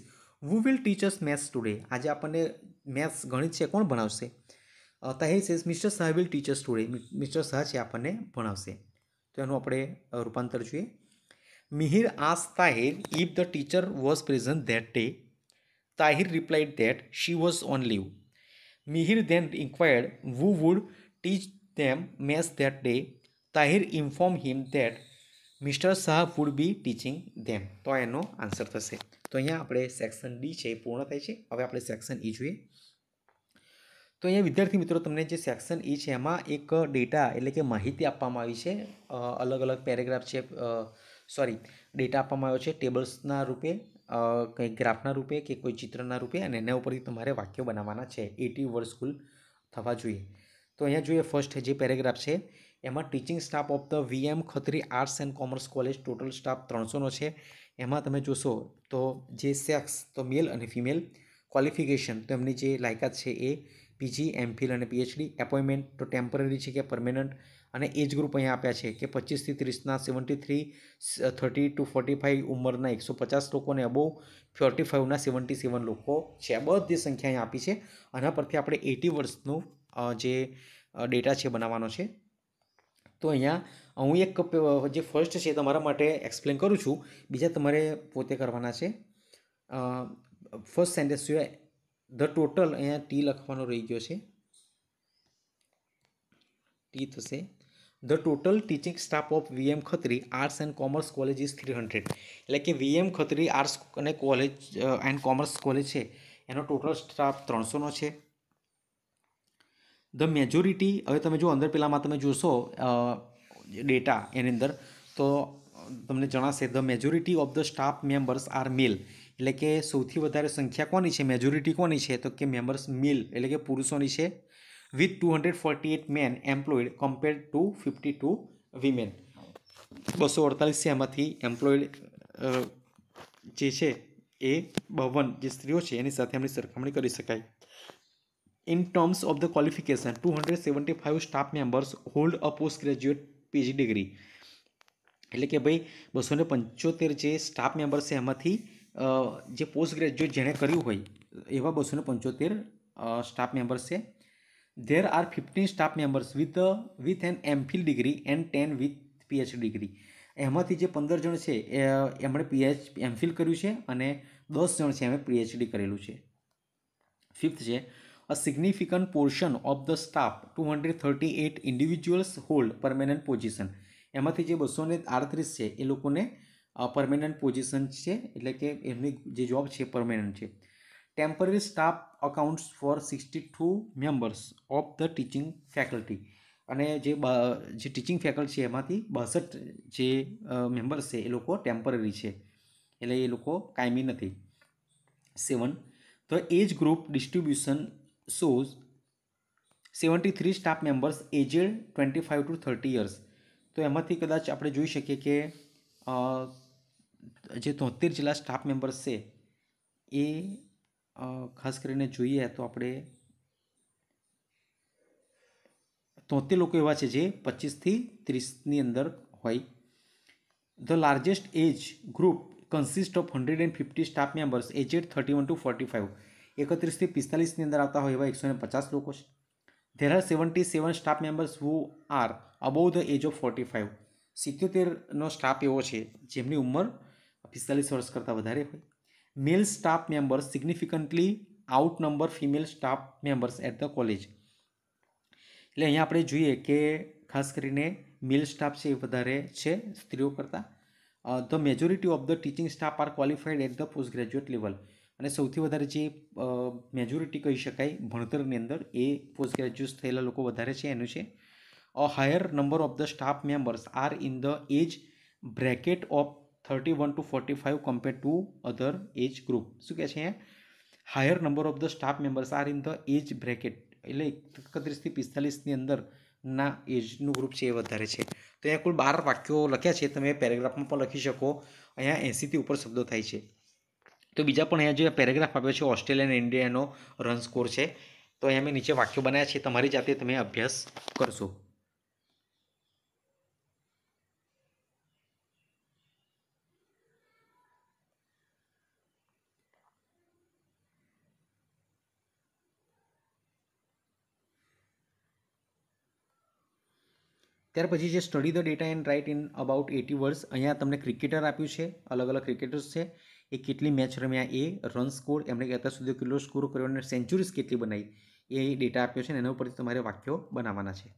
who will teachers maths today આજે આપણને મેથ્સ ગણિત છે કોણ ભણાવશે Tahir says Mister Shah will teachers today Mister Shah છે આપણને ભણાવશે તો એનું આપણે રૂપાંતર જોઈએ Mihir ask Tahir if the teacher was present that day Tahir replied that she was on leave Mihir then inquired who would teach them maths that day Tahir inform him that Mister Shah would be teaching them તો એનો answer થશે તો અહીંયા આપણે section D છે એ પૂર્ણ થાય છે હવે આપણે સેક્શન ઈ e જોઈએ તો અહીંયા વિદ્યાર્થી મિત્રો તમને જે સેક્શન ઈ e છે એમાં એક ડેટા એટલે કે માહિતી આપવામાં આવી છે અલગ અલગ પેરેગ્રાફ છે સોરી ડેટા આપવામાં આવ્યો છે ટેબલ્સના રૂપે કંઈ ગ્રાફના રૂપે કે કોઈ ચિત્રના રૂપે અને એના ઉપરથી તમારે વાક્યો બનાવવાના છે એટી વર્ડ સ્કૂલ થવા જોઈએ તો અહીંયા જોઈએ ફર્સ્ટ જે પેરેગ્રાફ છે એમાં teaching staff of the VM Khatri arts and commerce college total staff ત્રણસોનો છે એમાં તમે જોશો તો જે સેક્સ તો મેલ અને ફિમેલ ક્વોલિફિકેશન તો એમની જે લાયકાત છે એ પીજી એમફિલ અને પીએચડી એપોઇન્ટમેન્ટ તો ટેમ્પરરી છે કે પરમેનન્ટ અને એજ ગ્રુપ અહીંયા આપ્યા છે કે પચીસથી ત્રીસના seventy three thirty to forty five ઉંમરના એકસો પચાસ લોકોને અને અબોવ ફોર્ટી ફાઇવના સેવન્ટી સેવન લોકો છે બધી સંખ્યા અહીંયા આપી છે આના પરથી આપણે એટી વર્ષનું જે ડેટા છે બનાવવાનો છે તો અહીંયા હું એક જે ફર્સ્ટ છે તમારા માટે એક્સપ્લેન કરું છું બીજા તમારે પોતે કરવાના છે ફર્સ્ટ સેન્ટેન્સ સિવાય ધ ટોટલ અહીંયા ટી લખવાનો રહી ગયો છે ટી થશે the total teaching staff of VM Khatri arts and commerce college is three hundred એટલે કે વીએમ ખત્રી આર્ટ્સ અને કોલેજ એન્ડ કોમર્સ કોલેજ છે એનો ટોટલ સ્ટાફ ત્રણસોનો છે ધ મેજોરિટી હવે તમે જો અંદર પેલામાં તમે જોશો ડેટા એની અંદર તો તમને જણાશે the majority of the staff members are male એટલે કે સૌથી વધારે સંખ્યા કોની છે મેજોરિટી કોની છે તો કે મેમ્બર્સ મેલ એટલે કે પુરુષોની છે with two hundred forty eight men employed compare to fifty two women બસો અડતાલીસ છે એમાંથી એમ્પ્લોઈડ જે છે એ બાવન જે સ્ત્રીઓ છે એની સાથે એમની સરખામણી કરી શકાય in terms of the qualification two the seventy five staff members hold a post graduate PG degree એટલે કે ભાઈ બસો ને પંચોતેર જે સ્ટાફ મેમ્બર્સ છે એમાંથી જે પોસ્ટ ગ્રેજ્યુએટ જેણે કર્યું હોય એવા બસો ને પંચોતેર સ્ટાફ મેમ્બર્સ છે there are fifteen staff members with with an MPhil degree and ten with PhD degree એમાંથી જે પંદર જણ છે એમણે પીએચ એમફિલ કર્યું છે અને દસ જણ છે એમણે પીએચડી કરેલું છે ફિફ્થ છે a significant portion of the staff two the thirty eight individuals hold permanent position એમાંથી જે બસો ને આડત્રીસ છે એ લોકોને પરમેનન્ટ પોઝિશન છે એટલે કે એમની જે જોબ છે પરમેનન્ટ છે temporary staff accounts for sixty two members of the teaching faculty અને જે જે ટીચિંગ ફેકલ્ટી છે એમાંથી બાસઠ જે મેમ્બર્સ છે એ લોકો ટેમ્પરરી છે એટલે એ લોકો કાયમી નથી seven the age group distribution shows 73 staff members aged twenty five to thirty years તો એમાંથી કદાચ આપણે જોઈ શકીએ કે જે તોતેર જેટલા સ્ટાફ મેમ્બર્સ છે એ ખાસ કરીને જોઈએ તો આપણે તોતેર લોકો એવા છે જે પચીસથી ત્રીસની અંદર હોય the largest age group consist of hundred and fifty staff members aged thirty one to forty five એકત્રીસથી પિસ્તાલીસની અંદર આવતા હોય એવા એકસો પચાસ લોકો છે there are seventy seven staff members who are above the age of forty five સિત્યોતેરનો સ્ટાફ એવો છે જેમની ઉંમર પિસ્તાલીસ વર્ષ કરતાં વધારે હોય male staff members significantly outnumber female staff members at the college એટલે અહીંયા આપણે જોઈએ કે ખાસ કરીને મેલ સ્ટાફ છે એ વધારે છે સ્ત્રીઓ કરતાં the majority of the teaching staff are qualified at the post graduate level અને સૌથી વધારે જે મેજોરિટી કહી શકાય ભણતરની અંદર એ પોસ્ટ ગ્રેજ્યુએટ થયેલા લોકો વધારે છે એનું છે a higher number of the staff members are in the age bracket of thirty one to forty five compare to other age group શું કહે છે a higher number of the staff members are in the age bracket એટલે એકત્રીસથી પિસ્તાલીસની અંદર ના એજનું group છે એ વધારે છે તો અહીંયા કુલ બાર વાક્યો લખ્યા છે તમે પેરેગ્રાફમાં પણ લખી શકો અહીંયા એંસીથી ઉપર શબ્દો થાય છે તો બીજા પણ અહીંયા જે પેરેગ્રાફ આપ્યો છે ઓસ્ટ્રેલિયા ઇન્ડિયાનો રન સ્કોર છે તો અહીંયા મેં નીચે વાક્યો બનાવ્યા છે તમારી જાતે તમે અભ્યાસ કરશો ત્યાર પછી જે study the data and write in about eighty words અહીંયા તમને ક્રિકેટર આપ્યું છે અલગ અલગ ક્રિકેટર્સ છે એ કેટલી મેચ રમ્યા એ રન સ્કોર એમણે અત્યાર સુધી કેટલો સ્કોર કર્યો અને સેન્ચુરીઝ કેટલી બનાવી એ ડેટા આપ્યો છે અને એના ઉપરથી તમારે વાક્યો બનાવવાના છે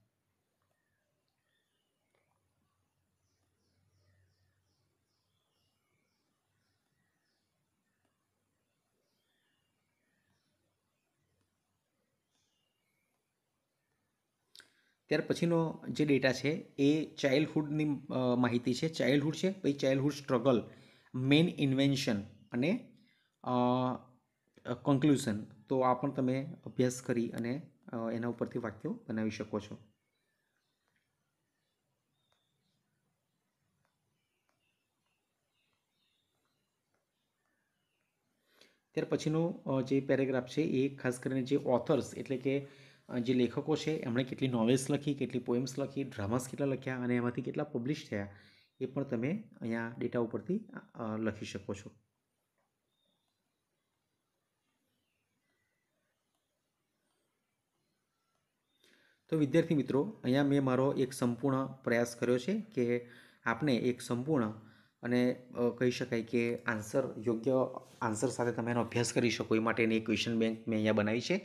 ત્યાર પછીનો જે ડેટા છે એ ચાઇલ્ડહુડની માહિતી છે ચાઇલ્ડહુડ છે પછી ચાઇલ્ડહુડ સ્ટ્રગલ મેઇન ઇન્વેન્શન અને કન્ક્લુઝન તો આ પણ તમે અભ્યાસ કરી અને એના ઉપરથી વાક્યો બનાવી શકો છો ત્યાર પછીનો જે પેરેગ્રાફ છે એ ખાસ કરીને જે ઓથર્સ એટલે કે જે લેખકો છે એમણે કેટલી નોવેલ્સ લખી કેટલી પોઈમ્સ લખી ડ્રામાસ કેટલા લખ્યા અને એમાંથી કેટલા પબ્લિશ થયા એ પણ તમે અહીંયા ડેટા ઉપરથી લખી શકો છો તો વિદ્યાર્થી મિત્રો અહીંયા મેં મારો એક સંપૂર્ણ પ્રયાસ કર્યો છે કે આપણે એક સંપૂર્ણ અને કહી શકાય કે આન્સર યોગ્ય આન્સર સાથે તમે એનો અભ્યાસ કરી શકો એ માટેની એક ક્વેશ્ચન બેંક મેં અહીંયા બનાવી છે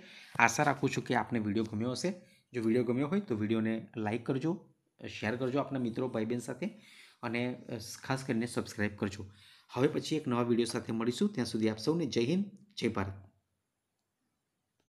આશા રાખું છું કે આપને વિડીયો ગમ્યો હશે જો વિડીયો ગમ્યો હોય તો વિડીયોને લાઇક કરજો શેર કરજો આપના મિત્રો ભાઈ બહેન સાથે અને ખાસ કરીને સબસ્ક્રાઈબ કરજો હવે પછી એક નવા વિડીયો સાથે મળીશું ત્યાં સુધી આપ સૌને જય હિન્દ જય ભારત